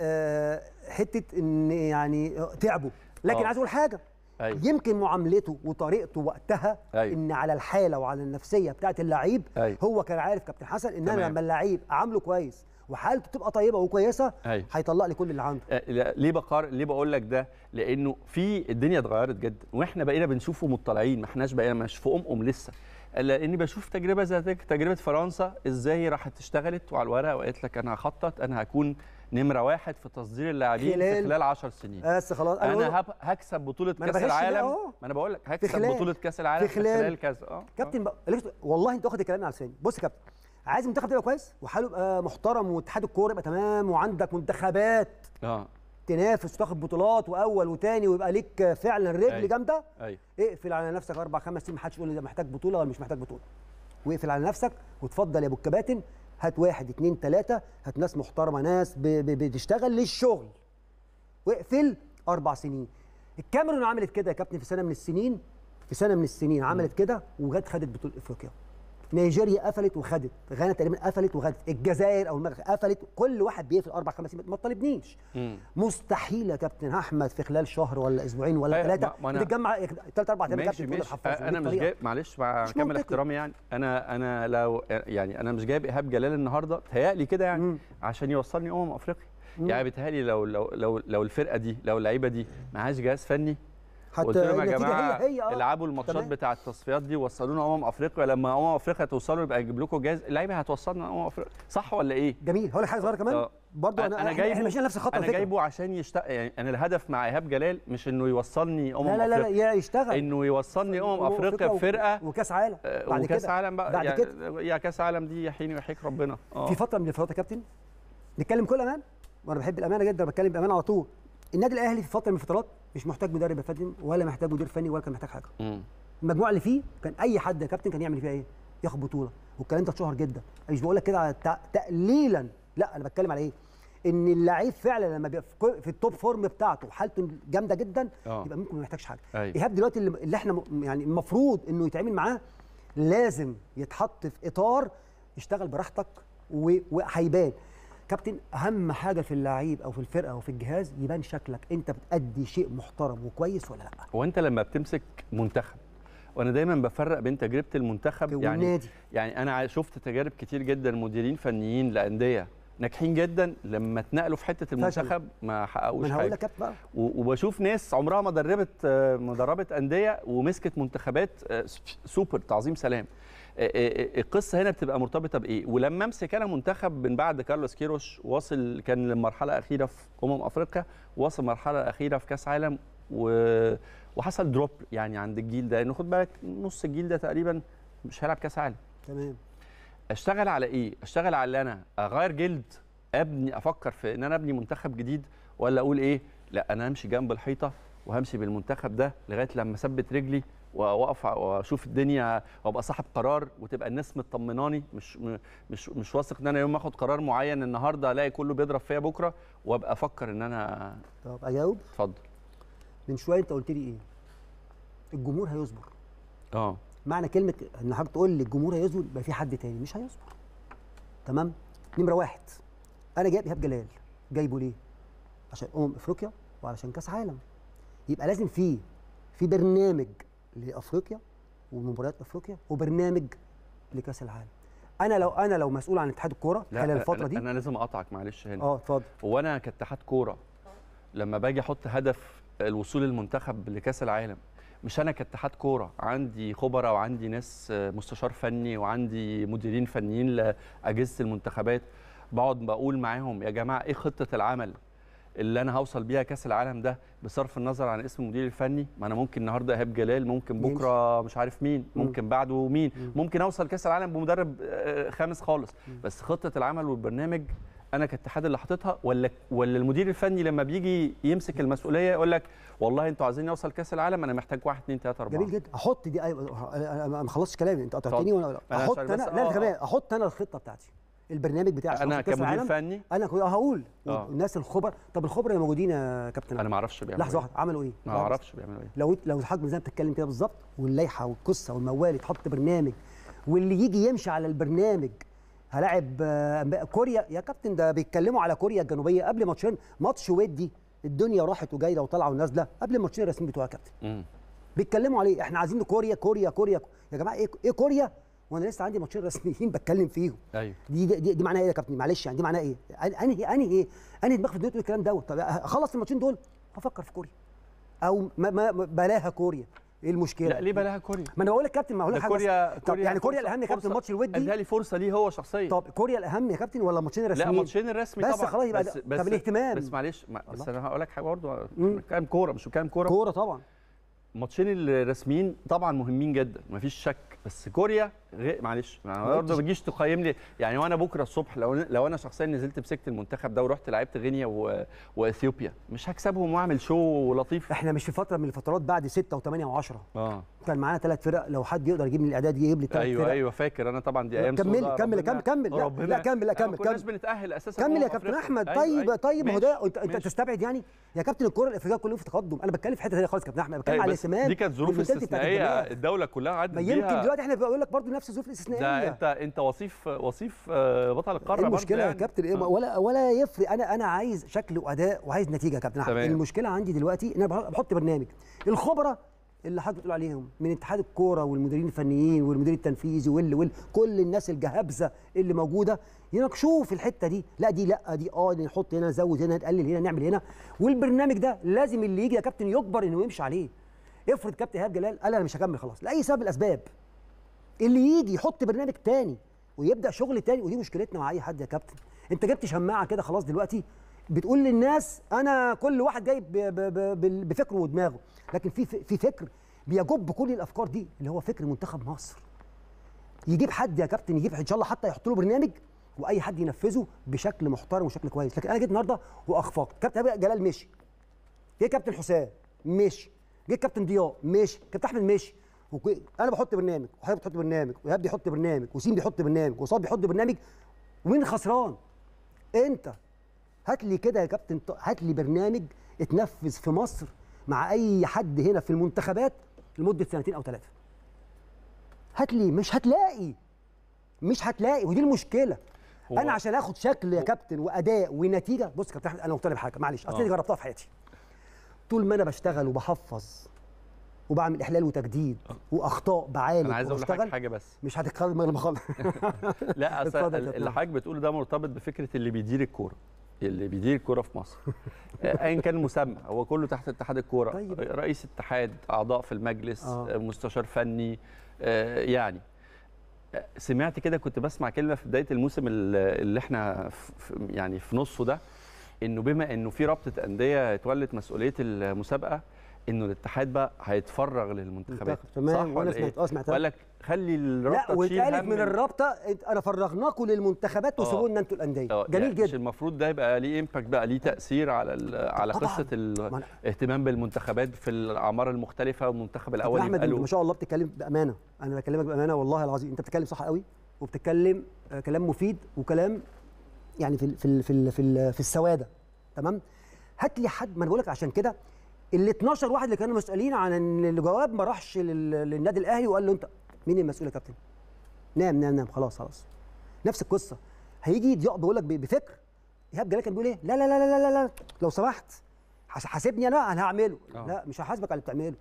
آه حته ان يعني تعبوا لكن أوه. عايز اقول حاجه أيوة. يمكن معاملته وطريقته وقتها أيوة. ان على الحاله وعلى النفسيه بتاعه اللعيب أيوة. هو كان عارف كابتن حسن ان انا لما اللعيب عامله كويس وحالته تبقى طيبه وكويسه أيوه. هيطلق لي كل اللي عنده أه، ليه بقار ليه بقول لك ده لانه في الدنيا اتغيرت جدا واحنا بقينا بنشوفه مطلعين ما احناش بقينا مش في ام ام لسه أه، لاني بشوف تجربه زي تجربه فرنسا ازاي راحت اشتغلت وعلى الورق وقالت لك انا هخطط انا هكون نمره واحد في تصدير اللاعبين خلال, في خلال 10 سنين بس خلاص انا هب... هكسب بطوله كاس العالم ما انا بقول لك هكسب بطوله كاس العالم في خلال, خلال كذا اه, أه. كابتن ب... والله انت واخد الكلام على لساني بص يا كابتن عايز منتخب تبقى كويس وحاله يبقى محترم واتحاد الكوره يبقى تمام وعندك منتخبات اه تنافس وتاخد بطولات واول وتاني ويبقى ليك فعلا رجل أيوه. جامده ايوه اقفل على نفسك اربع خمس سنين محدش يقول لي ده محتاج بطوله ولا مش محتاج بطوله واقفل على نفسك وتفضل يا ابو الكباتن هات واحد اتنين تلاته هات ناس محترمه ناس بتشتغل للشغل واقفل اربع سنين الكاميرون عملت كده يا كابتن في سنه من السنين في سنه من السنين عملت كده وجت خدت بطوله افريقيا نيجيريا قفلت وخدت غانا تقريبا قفلت وخدت الجزائر او المغرب قفلت كل واحد بيقفل اربع خمس ما تطالبنيش مستحيل يا كابتن احمد في خلال شهر ولا اسبوعين ولا آه، ثلاثه تتجمع ثلاث اربع ايام كابتن ماشي الحفاظ آه، انا مش جايب معلش مع كامل احترامي يعني انا انا لو يعني انا مش جايب ايهاب جلال النهارده تهيألي كده يعني مم. عشان يوصلني امم افريقيا يعني بيتهيألي لو لو لو لو الفرقه دي لو اللعيبه دي معهاش جهاز فني حتى لهم يا جماعه اه. العبوا الماتشات بتاع التصفيات دي وصلونا امم افريقيا لما امم افريقيا توصلوا يبقى يجيب لكم جهاز اللعيبه هتوصلنا امم افريقيا صح ولا ايه؟ جميل هقول لك حاجه صغيره كمان آه. برضه انا انا جايبه ماشيين نفس الخط انا جايبه عشان يشتغل يعني انا الهدف مع ايهاب جلال مش انه يوصلني امم افريقيا لا لا, لا يشتغل انه يوصلني أمم, امم افريقيا بفرقه وكاس عالم آه، بعد وكاس كده عالم بقى بعد يعني كده يا كاس عالم دي يا ويحيك ربنا في فتره من الفترات يا كابتن نتكلم كل امان وانا بحب الامانه جدا بتكلم بامانه على طول النادي الاهلي في فتره من الفترات مش محتاج مدرب يا فندم ولا محتاج مدير فني ولا كان محتاج حاجه مم. المجموعه اللي فيه كان اي حد يا كابتن كان يعمل فيها ايه ياخد بطوله والكلام ده اتشهر جدا مش بقول لك كده على تقليلا لا انا بتكلم على ايه ان اللعيب فعلا لما بيبقى في التوب فورم بتاعته حالته جامده جدا أوه. يبقى ممكن ما يحتاجش حاجه أيوه. ايهاب دلوقتي اللي احنا يعني المفروض انه يتعامل معاه لازم يتحط في اطار اشتغل براحتك وهيبان كابتن اهم حاجه في اللعيب او في الفرقه او في الجهاز يبان شكلك انت بتأدي شيء محترم وكويس ولا لا هو انت لما بتمسك منتخب وانا دايما بفرق بين تجربه المنتخب يعني يعني انا شفت تجارب كتير جدا مديرين فنيين لانديه ناجحين جدا لما اتنقلوا في حته المنتخب ما حققوش حاجه وبشوف ناس عمرها ما دربت آه، ما دربت انديه ومسكت منتخبات آه، سوبر تعظيم سلام آه، آه، آه، القصه هنا بتبقى مرتبطه بايه ولما امسك انا منتخب من بعد كارلوس كيروش واصل كان للمرحله الاخيره في امم افريقيا واصل المرحله الاخيره في كاس عالم و... وحصل دروب يعني عند الجيل ده لانه يعني خد بالك نص الجيل ده تقريبا مش هيلعب كاس عالم تمام اشتغل على ايه اشتغل على ان انا اغير جلد ابني افكر في ان انا ابني منتخب جديد ولا اقول ايه لا انا همشي جنب الحيطه وهمشي بالمنتخب ده لغايه لما اثبت رجلي واقف واشوف الدنيا وابقى صاحب قرار وتبقى الناس مطمناني مش مش مش واثق ان انا يوم ما اخد قرار معين النهارده الاقي كله بيضرب فيا بكره وابقى افكر ان انا طب اجاوب اتفضل من شويه انت قلت لي ايه الجمهور هيصبر اه معنى كلمه ان حضرتك تقول لي الجمهور هيصبر يبقى في حد تاني مش هيصبر تمام نمره واحد انا جايب ايهاب جلال جايبه ليه عشان امم افريقيا وعلشان كاس عالم يبقى لازم في في برنامج لافريقيا ومباريات افريقيا وبرنامج لكاس العالم انا لو انا لو مسؤول عن اتحاد الكوره خلال الفتره لا دي انا لازم اقطعك معلش هنا اه اتفضل هو انا كاتحاد كوره لما باجي احط هدف الوصول المنتخب لكاس العالم مش انا كاتحاد كوره عندي خبراء وعندي ناس آه، مستشار فني وعندي مديرين فنيين لاجهزه المنتخبات بقعد بقول معاهم يا جماعه ايه خطه العمل اللي انا هوصل بيها كاس العالم ده بصرف النظر عن اسم المدير الفني ما انا ممكن النهارده ايهاب جلال ممكن بكره مش عارف مين ممكن بعده مين ممكن اوصل كاس العالم بمدرب آه، خامس خالص بس خطه العمل والبرنامج انا كاتحاد اللي حاططها ولا ولا المدير الفني لما بيجي يمسك المسؤوليه يقول لك والله انتوا عايزين نوصل كاس العالم انا محتاج 1 2 3 4 جميل جدا احط دي انا ما خلصتش كلامي انت قطعتني ولا احط انا لا الغباء آه، آه. احط انا الخطه بتاعتي البرنامج بتاع انا كمدير فني انا آه، هقول آه. الناس الخبر طب الخبر اللي موجودين يا كابتن انا ما اعرفش بيعملوا لحظه إيه. واحده عملوا ايه ما اعرفش بيعملوا ايه لو لو الحاج زي ما بتتكلم كده بالظبط واللائحه والقصه والموال يتحط برنامج واللي يجي يمشي على البرنامج هلاعب آه، كوريا يا كابتن ده بيتكلموا على كوريا الجنوبيه قبل ماتشين ماتش ودي الدنيا راحت وجايه وطالعه ونازله قبل الماتشين الرسمي يا كابتن بيتكلموا عليه احنا عايزين كوريا كوريا كوريا يا جماعه ايه ايه كوريا وانا لسه عندي ماتشين رسميين بتكلم فيهم ايوه دي دي, دي معناها ايه يا كابتن معلش يعني دي معناها ايه انهي انهي إيه؟ انهي دماغ في دنيته الكلام دوت طب اخلص الماتشين دول افكر في كوريا او ما ما بلاها كوريا ايه المشكله؟ لا ليه بلاها كوريا؟ ما انا بقول لك كابتن ما اقول لك حاجه كوريا كوريا يعني كوريا الاهم يا كابتن الماتش الودي ادها لي فرصه ليه هو شخصيا طب كوريا الاهم يا كابتن ولا الماتشين الرسميين؟ لا الماتشين الرسمي بس طبعا خلاص يبقى بس خلاص طب الاهتمام بس معلش ما بس انا هقول لك حاجه برضه كام كوره مش كام كوره كوره طبعا الماتشين الرسميين طبعا مهمين جدا مفيش شك بس كوريا غير معلش برضه ما تجيش تقيم لي يعني وانا بكره الصبح لو لو انا شخصيا نزلت مسكت المنتخب ده ورحت لعبت غينيا و... واثيوبيا مش هكسبهم واعمل شو لطيف احنا مش في فتره من الفترات بعد 6 و8 و10 اه كان معانا ثلاث فرق لو حد يقدر يجيب لي الاعداد يجيب لي ثلاث أيوة فرق ايوه ايوه فاكر انا طبعا دي ايام كمل كمل كمل كمل لا كمل لا كمل لا أيوة، كمل كمل بنتاهل اساسا كمل يا كابتن احمد طيب أيوة طيب ما هو ده انت انت تستبعد يعني يا كابتن الكره الافريقيه كلها في تقدم انا بتكلم في حته ثانيه خالص يا كابتن احمد بتكلم أيوة، على الاهتمام دي كانت ظروف استثنائيه الدوله كلها عدت بيها يمكن دلوقتي احنا بقول لك برضه نفس الظروف الاستثنائيه ده انت انت وصيف وصيف آه، بطل القاره إيه المشكله يا يعني. كابتن ايه آه. ولا ولا يفرق انا انا عايز شكل واداء وعايز نتيجه يا كابتن احمد المشكله عندي دلوقتي ان انا بحط برنامج الخبره اللي حضرتك بتقول عليهم من اتحاد الكوره والمديرين الفنيين والمدير التنفيذي وال وال كل الناس الجهابزه اللي موجوده يناقشوه في الحته دي لا دي لا دي اه نحط هنا نزود هنا نقلل هنا نعمل هنا والبرنامج ده لازم اللي يجي يا كابتن يجبر انه يمشي عليه افرض كابتن ايهاب جلال قال انا مش هكمل خلاص لاي سبب من الاسباب اللي يجي يحط برنامج تاني ويبدا شغل تاني ودي مشكلتنا مع اي حد يا كابتن انت جبت شماعه كده خلاص دلوقتي بتقول للناس انا كل واحد جاي بفكره ودماغه لكن في في فكر بيجب كل الافكار دي اللي هو فكر منتخب مصر يجيب حد يا كابتن يجيب ان شاء الله حتى يحط له برنامج واي حد ينفذه بشكل محترم وشكل كويس لكن انا جيت النهارده واخفقت كابتن جلال مشي جه كابتن حسام مشي جه كابتن ضياء مشي كابتن احمد مشي وكي. انا بحط برنامج وحضرتك بتحط برنامج وايهاب بيحط برنامج وسيم بيحط برنامج وصاد بيحط برنامج ومين خسران انت هات لي كده يا كابتن هات لي برنامج اتنفذ في مصر مع اي حد هنا في المنتخبات لمده سنتين او ثلاثه هات لي مش هتلاقي مش هتلاقي ودي المشكله هو. انا عشان اخد شكل يا كابتن واداء ونتيجه بص يا كابتن احمد انا لك حاجه معلش اصل آه. جربتها في حياتي طول ما انا بشتغل وبحفظ وبعمل احلال وتجديد آه. واخطاء بعالج انا عايز اقول لحضرتك حاجه بس مش هتتكلم لما خالص (laughs) لا اصل اللي حضرتك بتقوله ده مرتبط بفكره اللي بيدير الكوره اللي بيدير الكوره في مصر (laughs) آه، ايا كان مسمى هو كله تحت اتحاد الكوره طيب. رئيس اتحاد اعضاء في المجلس آه. آه، مستشار فني آه يعني آه، سمعت كده كنت بسمع كلمه في بدايه الموسم اللي احنا في يعني في نصه ده انه بما انه في رابطه انديه تولت مسؤوليه المسابقه انه الاتحاد بقى هيتفرغ للمنتخبات تمام صح ولا سمعت إيه؟ اه سمعت قال لك خلي الرابطه لا واتقالت من الرابطه انا فرغناكم للمنتخبات آه. وسيبوا لنا انتوا الانديه آه، جميل يعني جدا مش المفروض ده يبقى ليه امباكت بقى ليه تاثير على على طبعاً. قصه الاهتمام بالمنتخبات في الاعمار المختلفه والمنتخب الاول احمد قالوا ما شاء الله بتتكلم بامانه انا بكلمك بامانه والله العظيم انت بتتكلم صح قوي وبتتكلم آه، كلام مفيد وكلام يعني في ال في ال في ال في السواده تمام هات لي حد ما انا بقول لك عشان كده ال 12 واحد اللي كانوا مسؤولين عن الجواب ما راحش للنادي الاهلي وقال له انت مين المسؤول يا كابتن؟ نام نام نام خلاص خلاص نفس القصه هيجي ضياء بيقول لك بفكر ايهاب جلال كان بيقول ايه؟ لا لا لا لا لا لا لو سمحت حاسبني انا انا هعمله أوه. لا مش هحاسبك على اللي بتعمله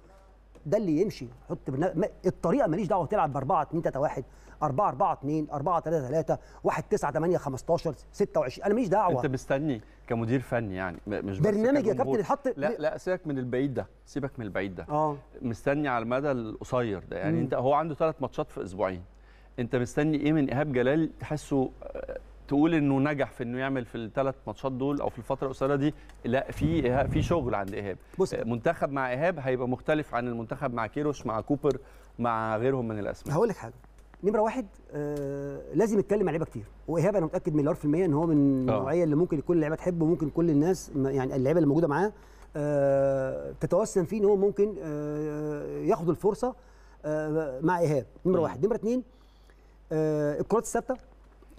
ده اللي يمشي حط بنا... الطريقه ماليش دعوه تلعب ب 4 2 3 1 4 4 2 4 3 3 1 9 8 15 26 انا ماليش دعوه انت مستني كمدير فني يعني مش برنامج يا كابتن اتحط لا لا سيبك من البعيد ده سيبك من البعيد ده اه مستني على المدى القصير ده يعني م. انت هو عنده ثلاث ماتشات في اسبوعين انت مستني ايه من ايهاب جلال تحسه آه، تقول انه نجح في انه يعمل في الثلاث ماتشات دول او في الفتره القصيره دي لا في في شغل عند ايهاب بص آه، منتخب مع ايهاب هيبقى مختلف عن المنتخب مع كيروش مع كوبر مع غيرهم من الاسماء هقول لك حاجه نمره واحد آه لازم يتكلم مع لعيبه كتير وايهاب انا متاكد مليار في الميه ان هو من آه. النوعيه اللي ممكن كل اللعيبه تحبه وممكن كل الناس يعني اللعيبه اللي موجوده معاه آه تتوسم فيه ان هو ممكن آه ياخد الفرصه آه مع ايهاب نمره واحد نمره اثنين آه الكرات الثابته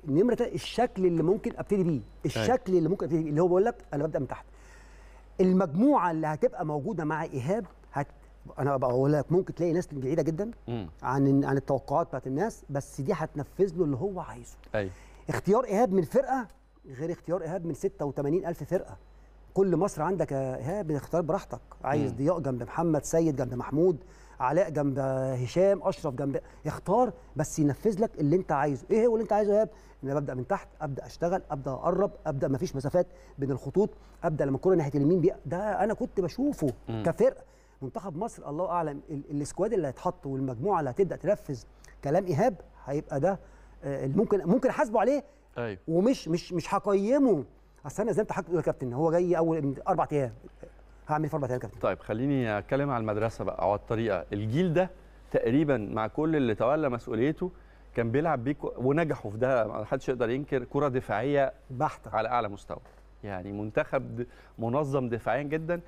نمره الشكل اللي ممكن ابتدي بيه أيوة. الشكل اللي ممكن ابتدي بيه اللي هو بقول لك انا ببدا من تحت المجموعه اللي هتبقى موجوده مع ايهاب هت... انا بقول لك ممكن تلاقي ناس بعيده جدا عن عن التوقعات بتاعت الناس بس دي هتنفذ له اللي هو عايزه أي. أيوة. اختيار ايهاب من فرقه غير اختيار ايهاب من 86 الف فرقه كل مصر عندك يا ايهاب اختار براحتك عايز ضياء جنب محمد سيد جنب محمود علاء جنب هشام اشرف جنب اختار بس ينفذ لك اللي انت عايزه ايه هو اللي انت عايزه يا ايهاب ان انا ببدا من تحت ابدا اشتغل ابدا اقرب ابدا ما فيش مسافات بين الخطوط ابدا لما الكره ناحيه اليمين بي... ده انا كنت بشوفه م. كفرقه منتخب مصر الله اعلم السكواد اللي هيتحط والمجموعه اللي هتبدا تنفذ كلام ايهاب هيبقى ده آه، ممكن ممكن احاسبه عليه ايوه ومش مش مش هقيمه اصل انا زي ما انت حضرتك يا كابتن هو جاي اول اربع ايام هعمل في اربع كابتن طيب خليني اتكلم على المدرسه بقى او على الطريقه الجيل ده تقريبا مع كل اللي تولى مسؤوليته كان بيلعب بيه ونجحوا في ده ما حدش يقدر ينكر كره دفاعيه بحته على اعلى مستوى يعني منتخب منظم دفاعيا جدا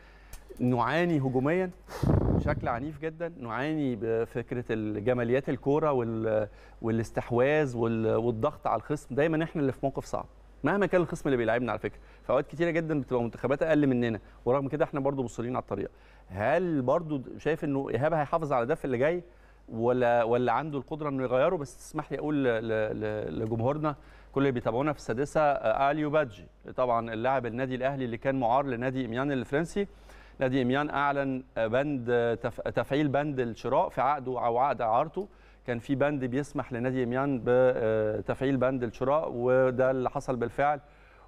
نعاني هجوميا بشكل عنيف جدا نعاني بفكره الجماليات الكوره والاستحواذ والضغط على الخصم دايما احنا اللي في موقف صعب مهما كان الخصم اللي بيلعبنا على فكره في اوقات كتيره جدا بتبقى منتخبات اقل مننا ورغم كده احنا برضو مصرين على الطريقه هل برضو شايف انه ايهاب هيحافظ على ده في اللي جاي ولا ولا عنده القدره انه يغيره بس تسمح لي اقول لجمهورنا كل اللي بيتابعونا في السادسه آه، اليو بادجي طبعا اللاعب النادي الاهلي اللي كان معار لنادي اميان الفرنسي نادي اميان اعلن بند تفعيل بند الشراء في عقده او عقد اعارته كان في بند بيسمح لنادي اميان بتفعيل بند الشراء وده اللي حصل بالفعل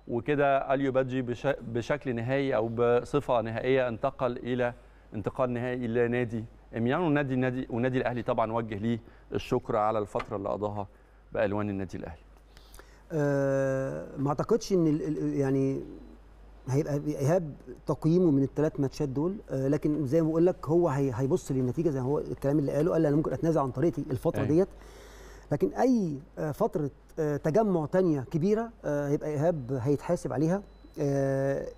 وكده اليو بادجي بشكل نهائي او بصفه نهائيه انتقل الى انتقال نهائي الى نادي اميان ونادي النادي والنادي الاهلي طبعا وجه ليه الشكر على الفتره اللي قضاها بالوان النادي الاهلي. أه ما اعتقدش ان يعني هيبقى ايهاب تقييمه من الثلاث ماتشات دول آه، لكن زي ما بقول لك هو هيبص للنتيجه زي ما هو الكلام اللي قاله قال انا ممكن اتنازل عن طريقتي الفتره أيه. ديت لكن اي آه، فتره آه، تجمع تانية كبيره هيبقى ايهاب هيتحاسب عليها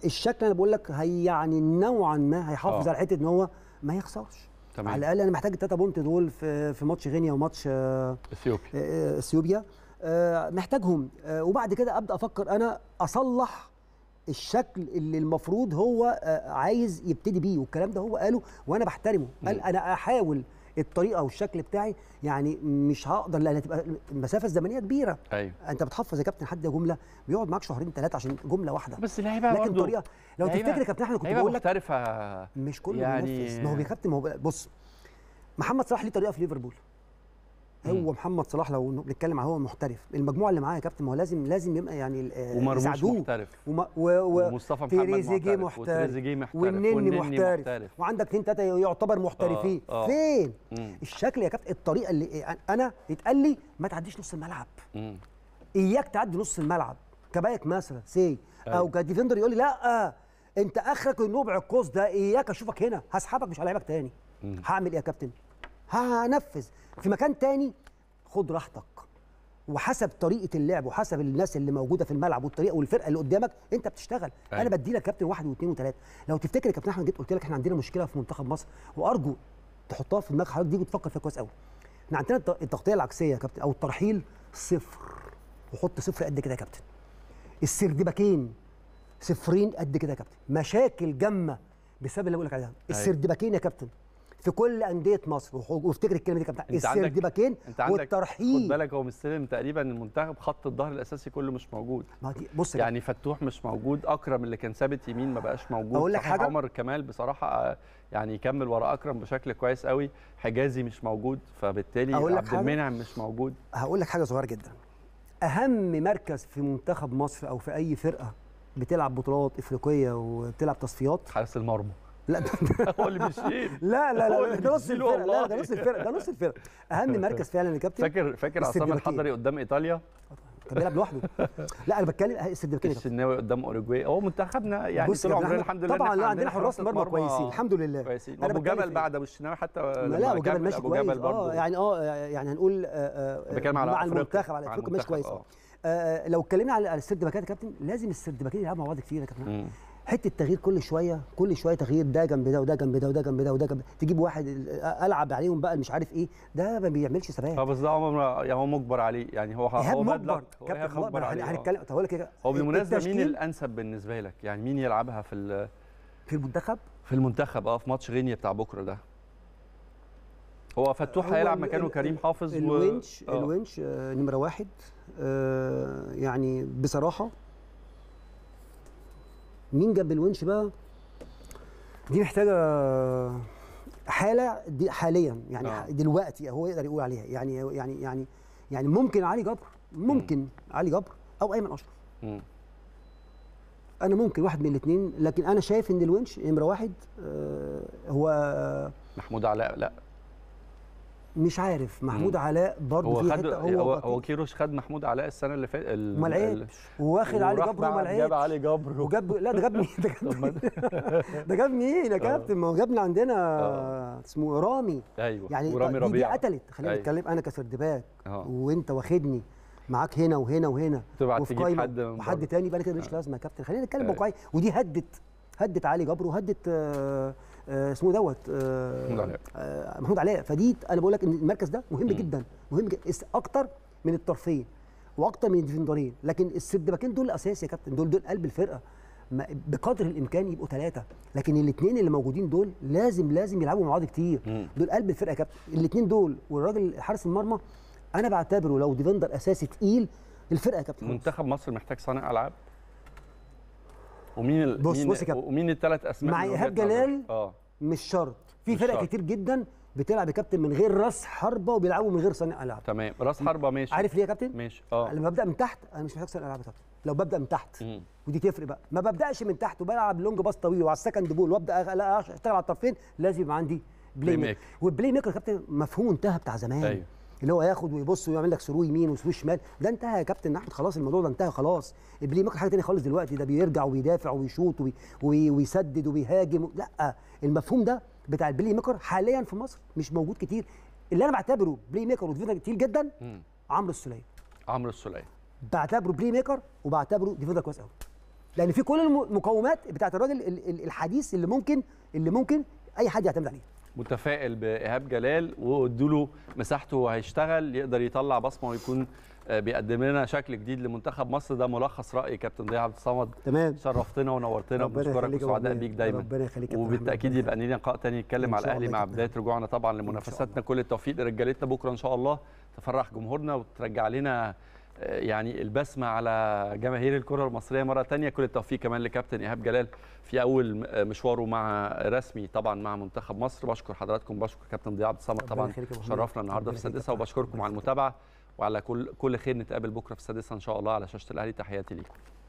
الشكل انا بقول لك هي يعني نوعا ما هيحافظ على حته ان هو ما يخسرش تمام. على الاقل انا محتاج التلاته بونت دول في في ماتش غينيا وماتش اثيوبيا اثيوبيا محتاجهم وبعد كده ابدا افكر انا اصلح الشكل اللي المفروض هو آه، عايز يبتدي بيه والكلام ده هو قاله وانا بحترمه قال انا احاول الطريقه والشكل بتاعي يعني مش هقدر لان هتبقى المسافه الزمنيه كبيره ايوه انت بتحفظ يا كابتن حد جمله بيقعد معاك شهرين ثلاثه عشان جمله واحده بس لكن الطريقه طريقه لو تفتكر يا كابتن احمد كنت بقول لك مش كله يعني... ما هو يا كابتن ما هو بص محمد صلاح ليه طريقه في ليفربول هو محمد صلاح لو بنتكلم هو محترف المجموعه اللي معاه يا كابتن ما هو لازم لازم يبقى يعني آه، ومرموش محترف وما و... و... ومصطفى محمد تريزيجيه محترف والنني محترف. محترف وعندك اثنين ثلاثه يعتبر آه، محترفين آه. آه. فين مم. الشكل يا كابتن الطريقه اللي إيه، انا يتقال لي ما تعديش نص الملعب مم. اياك تعدي نص الملعب كبايك مثلا سي أي. أيوه. او كديفندر يقول لي لا انت اخرك النبع القوس ده اياك اشوفك هنا هسحبك مش هلاعبك تاني هعمل ايه يا كابتن هنفذ في مكان تاني خد راحتك وحسب طريقه اللعب وحسب الناس اللي موجوده في الملعب والطريقه والفرقه اللي قدامك انت بتشتغل أيوة. انا بدي لك كابتن واحد واثنين وثلاثه لو تفتكر يا كابتن احمد جيت قلت لك احنا عندنا مشكله في منتخب مصر وارجو تحطها في دماغ حضرتك دي وتفكر فيها كويس قوي احنا عندنا التغطيه العكسيه يا كابتن او الترحيل صفر وحط صفر قد كده يا كابتن السردبكين صفرين قد كده يا كابتن مشاكل جامه بسبب اللي بقول لك عليها أيوة. السردبكين يا كابتن في كل انديه مصر وافتكر الكلمه دي كانت باكين إيه، والترحيب خد بالك هو مستلم تقريبا المنتخب خط الظهر الاساسي كله مش موجود ما دي بص يعني فتوح مش موجود اكرم اللي كان ثابت يمين ما بقاش موجود اقول لك حاجه عمر كمال بصراحه آه، يعني يكمل ورا اكرم بشكل كويس قوي حجازي مش موجود فبالتالي عبد المنعم مش موجود هقول لك حاجه صغيره جدا اهم مركز في منتخب مصر او في اي فرقه بتلعب بطولات افريقيه وبتلعب تصفيات حارس المرمى لا (laughs) هو اللي بيشيل لا لا لا ده نص الفرقه لا ده نص الفرقه ده نص الفرقه اهم (laughs) مركز فعلا يا كابتن فاكر فاكر عصام الحضري قدام ايطاليا كان بيلعب لوحده لا انا بتكلم السدبكاني الشناوي قدام اوروجواي هو منتخبنا يعني طول عمرنا الحمد لله طبعا لا عندنا حراس مرمى كويسين الحمد لله كويسين ابو جبل بعد ابو الشناوي حتى لا ابو جبل ماشي كويس اه يعني اه يعني هنقول آه، آه، مع المنتخب على افريقيا ماشي كويس آه. لو اتكلمنا على السرد باكات يا كابتن لازم السرد باكات يلعبوا مع بعض كتير يا كابتن حته تغيير كل شويه كل شويه تغيير ده جنب ده وده جنب ده وده جنب ده وده جنب تجيب واحد العب عليهم بقى مش عارف ايه ده ما بيعملش ثبات طب آه، بس ده عمر يعني هو مجبر عليه يعني هو هو مجبر كابتن مجبر عليه هنتكلم طب اقول لك ايه هو بالمناسبه مين الانسب بالنسبه لك يعني مين يلعبها في في المنتخب في المنتخب اه في ماتش غينيا بتاع بكره ده هو فتوح هيلعب مكانه كريم حافظ الونش و... آه. الونش آه نمره واحد آه يعني بصراحه مين جاب الونش بقى دي محتاجه حاله دي حاليا يعني آه. دلوقتي هو يقدر يقول عليها يعني يعني يعني يعني ممكن علي جبر ممكن م. علي جبر او ايمن اشرف انا ممكن واحد من الاثنين لكن انا شايف ان الونش نمره واحد آه هو محمود علاء لا مش عارف محمود علاء برضه في حته هو هو, هو كيروش خد محمود علاء السنه اللي فاتت ما لعبش واخد علي جبر وما لعبش جاب علي جبر وجاب لا ده جاب مين ده جاب (laughs) مين ده جاب مين يا آه. كابتن ما هو جابنا عندنا آه. اسمه رامي ايوه يعني ورامي ربيع طيب، دي, دي قتلت خلينا أيوه. نتكلم انا كسردباك آه. وانت واخدني معاك هنا وهنا وهنا تبعت تجيب حد وحد تاني بقى كده مش لازمه يا كابتن خلينا نتكلم واقعي ودي هدت هدت علي جبر وهدت آه آه، اسمه دوت آه، محمود علاء آه، محمود علاء فدي انا بقول لك ان المركز ده مهم م. جدا مهم جدا اكتر من الطرفين واكتر من الديفندرين لكن السد باكين دول اساس يا كابتن دول دول قلب الفرقه بقدر الامكان يبقوا ثلاثه لكن الاثنين اللي موجودين دول لازم لازم يلعبوا مع بعض كتير م. دول قلب الفرقه يا كابتن الاثنين دول والراجل حارس المرمى انا بعتبره لو ديفندر اساسي تقيل الفرقه يا كابتن منتخب مصر محتاج صانع العاب ومين ال... بص مين بص يا كابتن ومين الثلاث اسماء مع ايهاب جلال اه مش شرط في فرق شرط. كتير جدا بتلعب يا كابتن من غير راس حربه وبيلعبوا من غير صانع العاب تمام راس حربه ماشي عارف ليه يا كابتن ماشي اه لما ببدا من تحت انا مش محتاج صانع العاب يا كابتن لو ببدا من تحت مم. ودي تفرق بقى ما ببداش من تحت وبلعب لونج باص طويل وعلى السكند بول وابدا اشتغل على الطرفين لازم يبقى عندي بلاي ميكر والبلاي ميكر يا كابتن مفهوم انتهى بتاع زمان أيوه. اللي هو ياخد ويبص ويعمل لك سرو يمين وسرو شمال ده انتهى يا كابتن احمد خلاص الموضوع ده انتهى خلاص ابليه ممكن حاجه ثانيه خالص دلوقتي ده بيرجع وبيدافع وبيشوط وبي... وبي... ويسدد وبيهاجم لا المفهوم ده بتاع البلاي ميكر حاليا في مصر مش موجود كتير اللي انا بعتبره بلاي ميكر وديفندر كتير جدا عمرو السليه عمرو السليه بعتبره بلاي ميكر وبعتبره ديفندر كويس قوي لان في كل المقومات بتاعت الراجل الحديث اللي ممكن اللي ممكن اي حد يعتمد عليه متفائل بايهاب جلال وادوا مساحته وهيشتغل يقدر يطلع بصمه ويكون آه، بيقدم لنا شكل جديد لمنتخب مصر ده ملخص راي كابتن ضياء عبد الصمد تمام شرفتنا ونورتنا وبنشكرك وسعداء بيك دايما ربنا يخليك وبالتاكيد يبقى لنا لقاء تاني نتكلم على الاهلي مع بدايه رجوعنا طبعا لمنافساتنا كل التوفيق لرجالتنا بكره ان شاء الله تفرح جمهورنا وترجع لنا يعني البسمه على جماهير الكره المصريه مره ثانيه كل التوفيق كمان لكابتن ايهاب جلال في اول مشواره مع رسمي طبعا مع منتخب مصر بشكر حضراتكم بشكر كابتن ضياء عبد الصمد طبعا شرفنا النهارده في السادسه وبشكركم على المتابعه وعلى كل كل خير نتقابل بكره في السادسه ان شاء الله على شاشه الاهلي تحياتي ليكم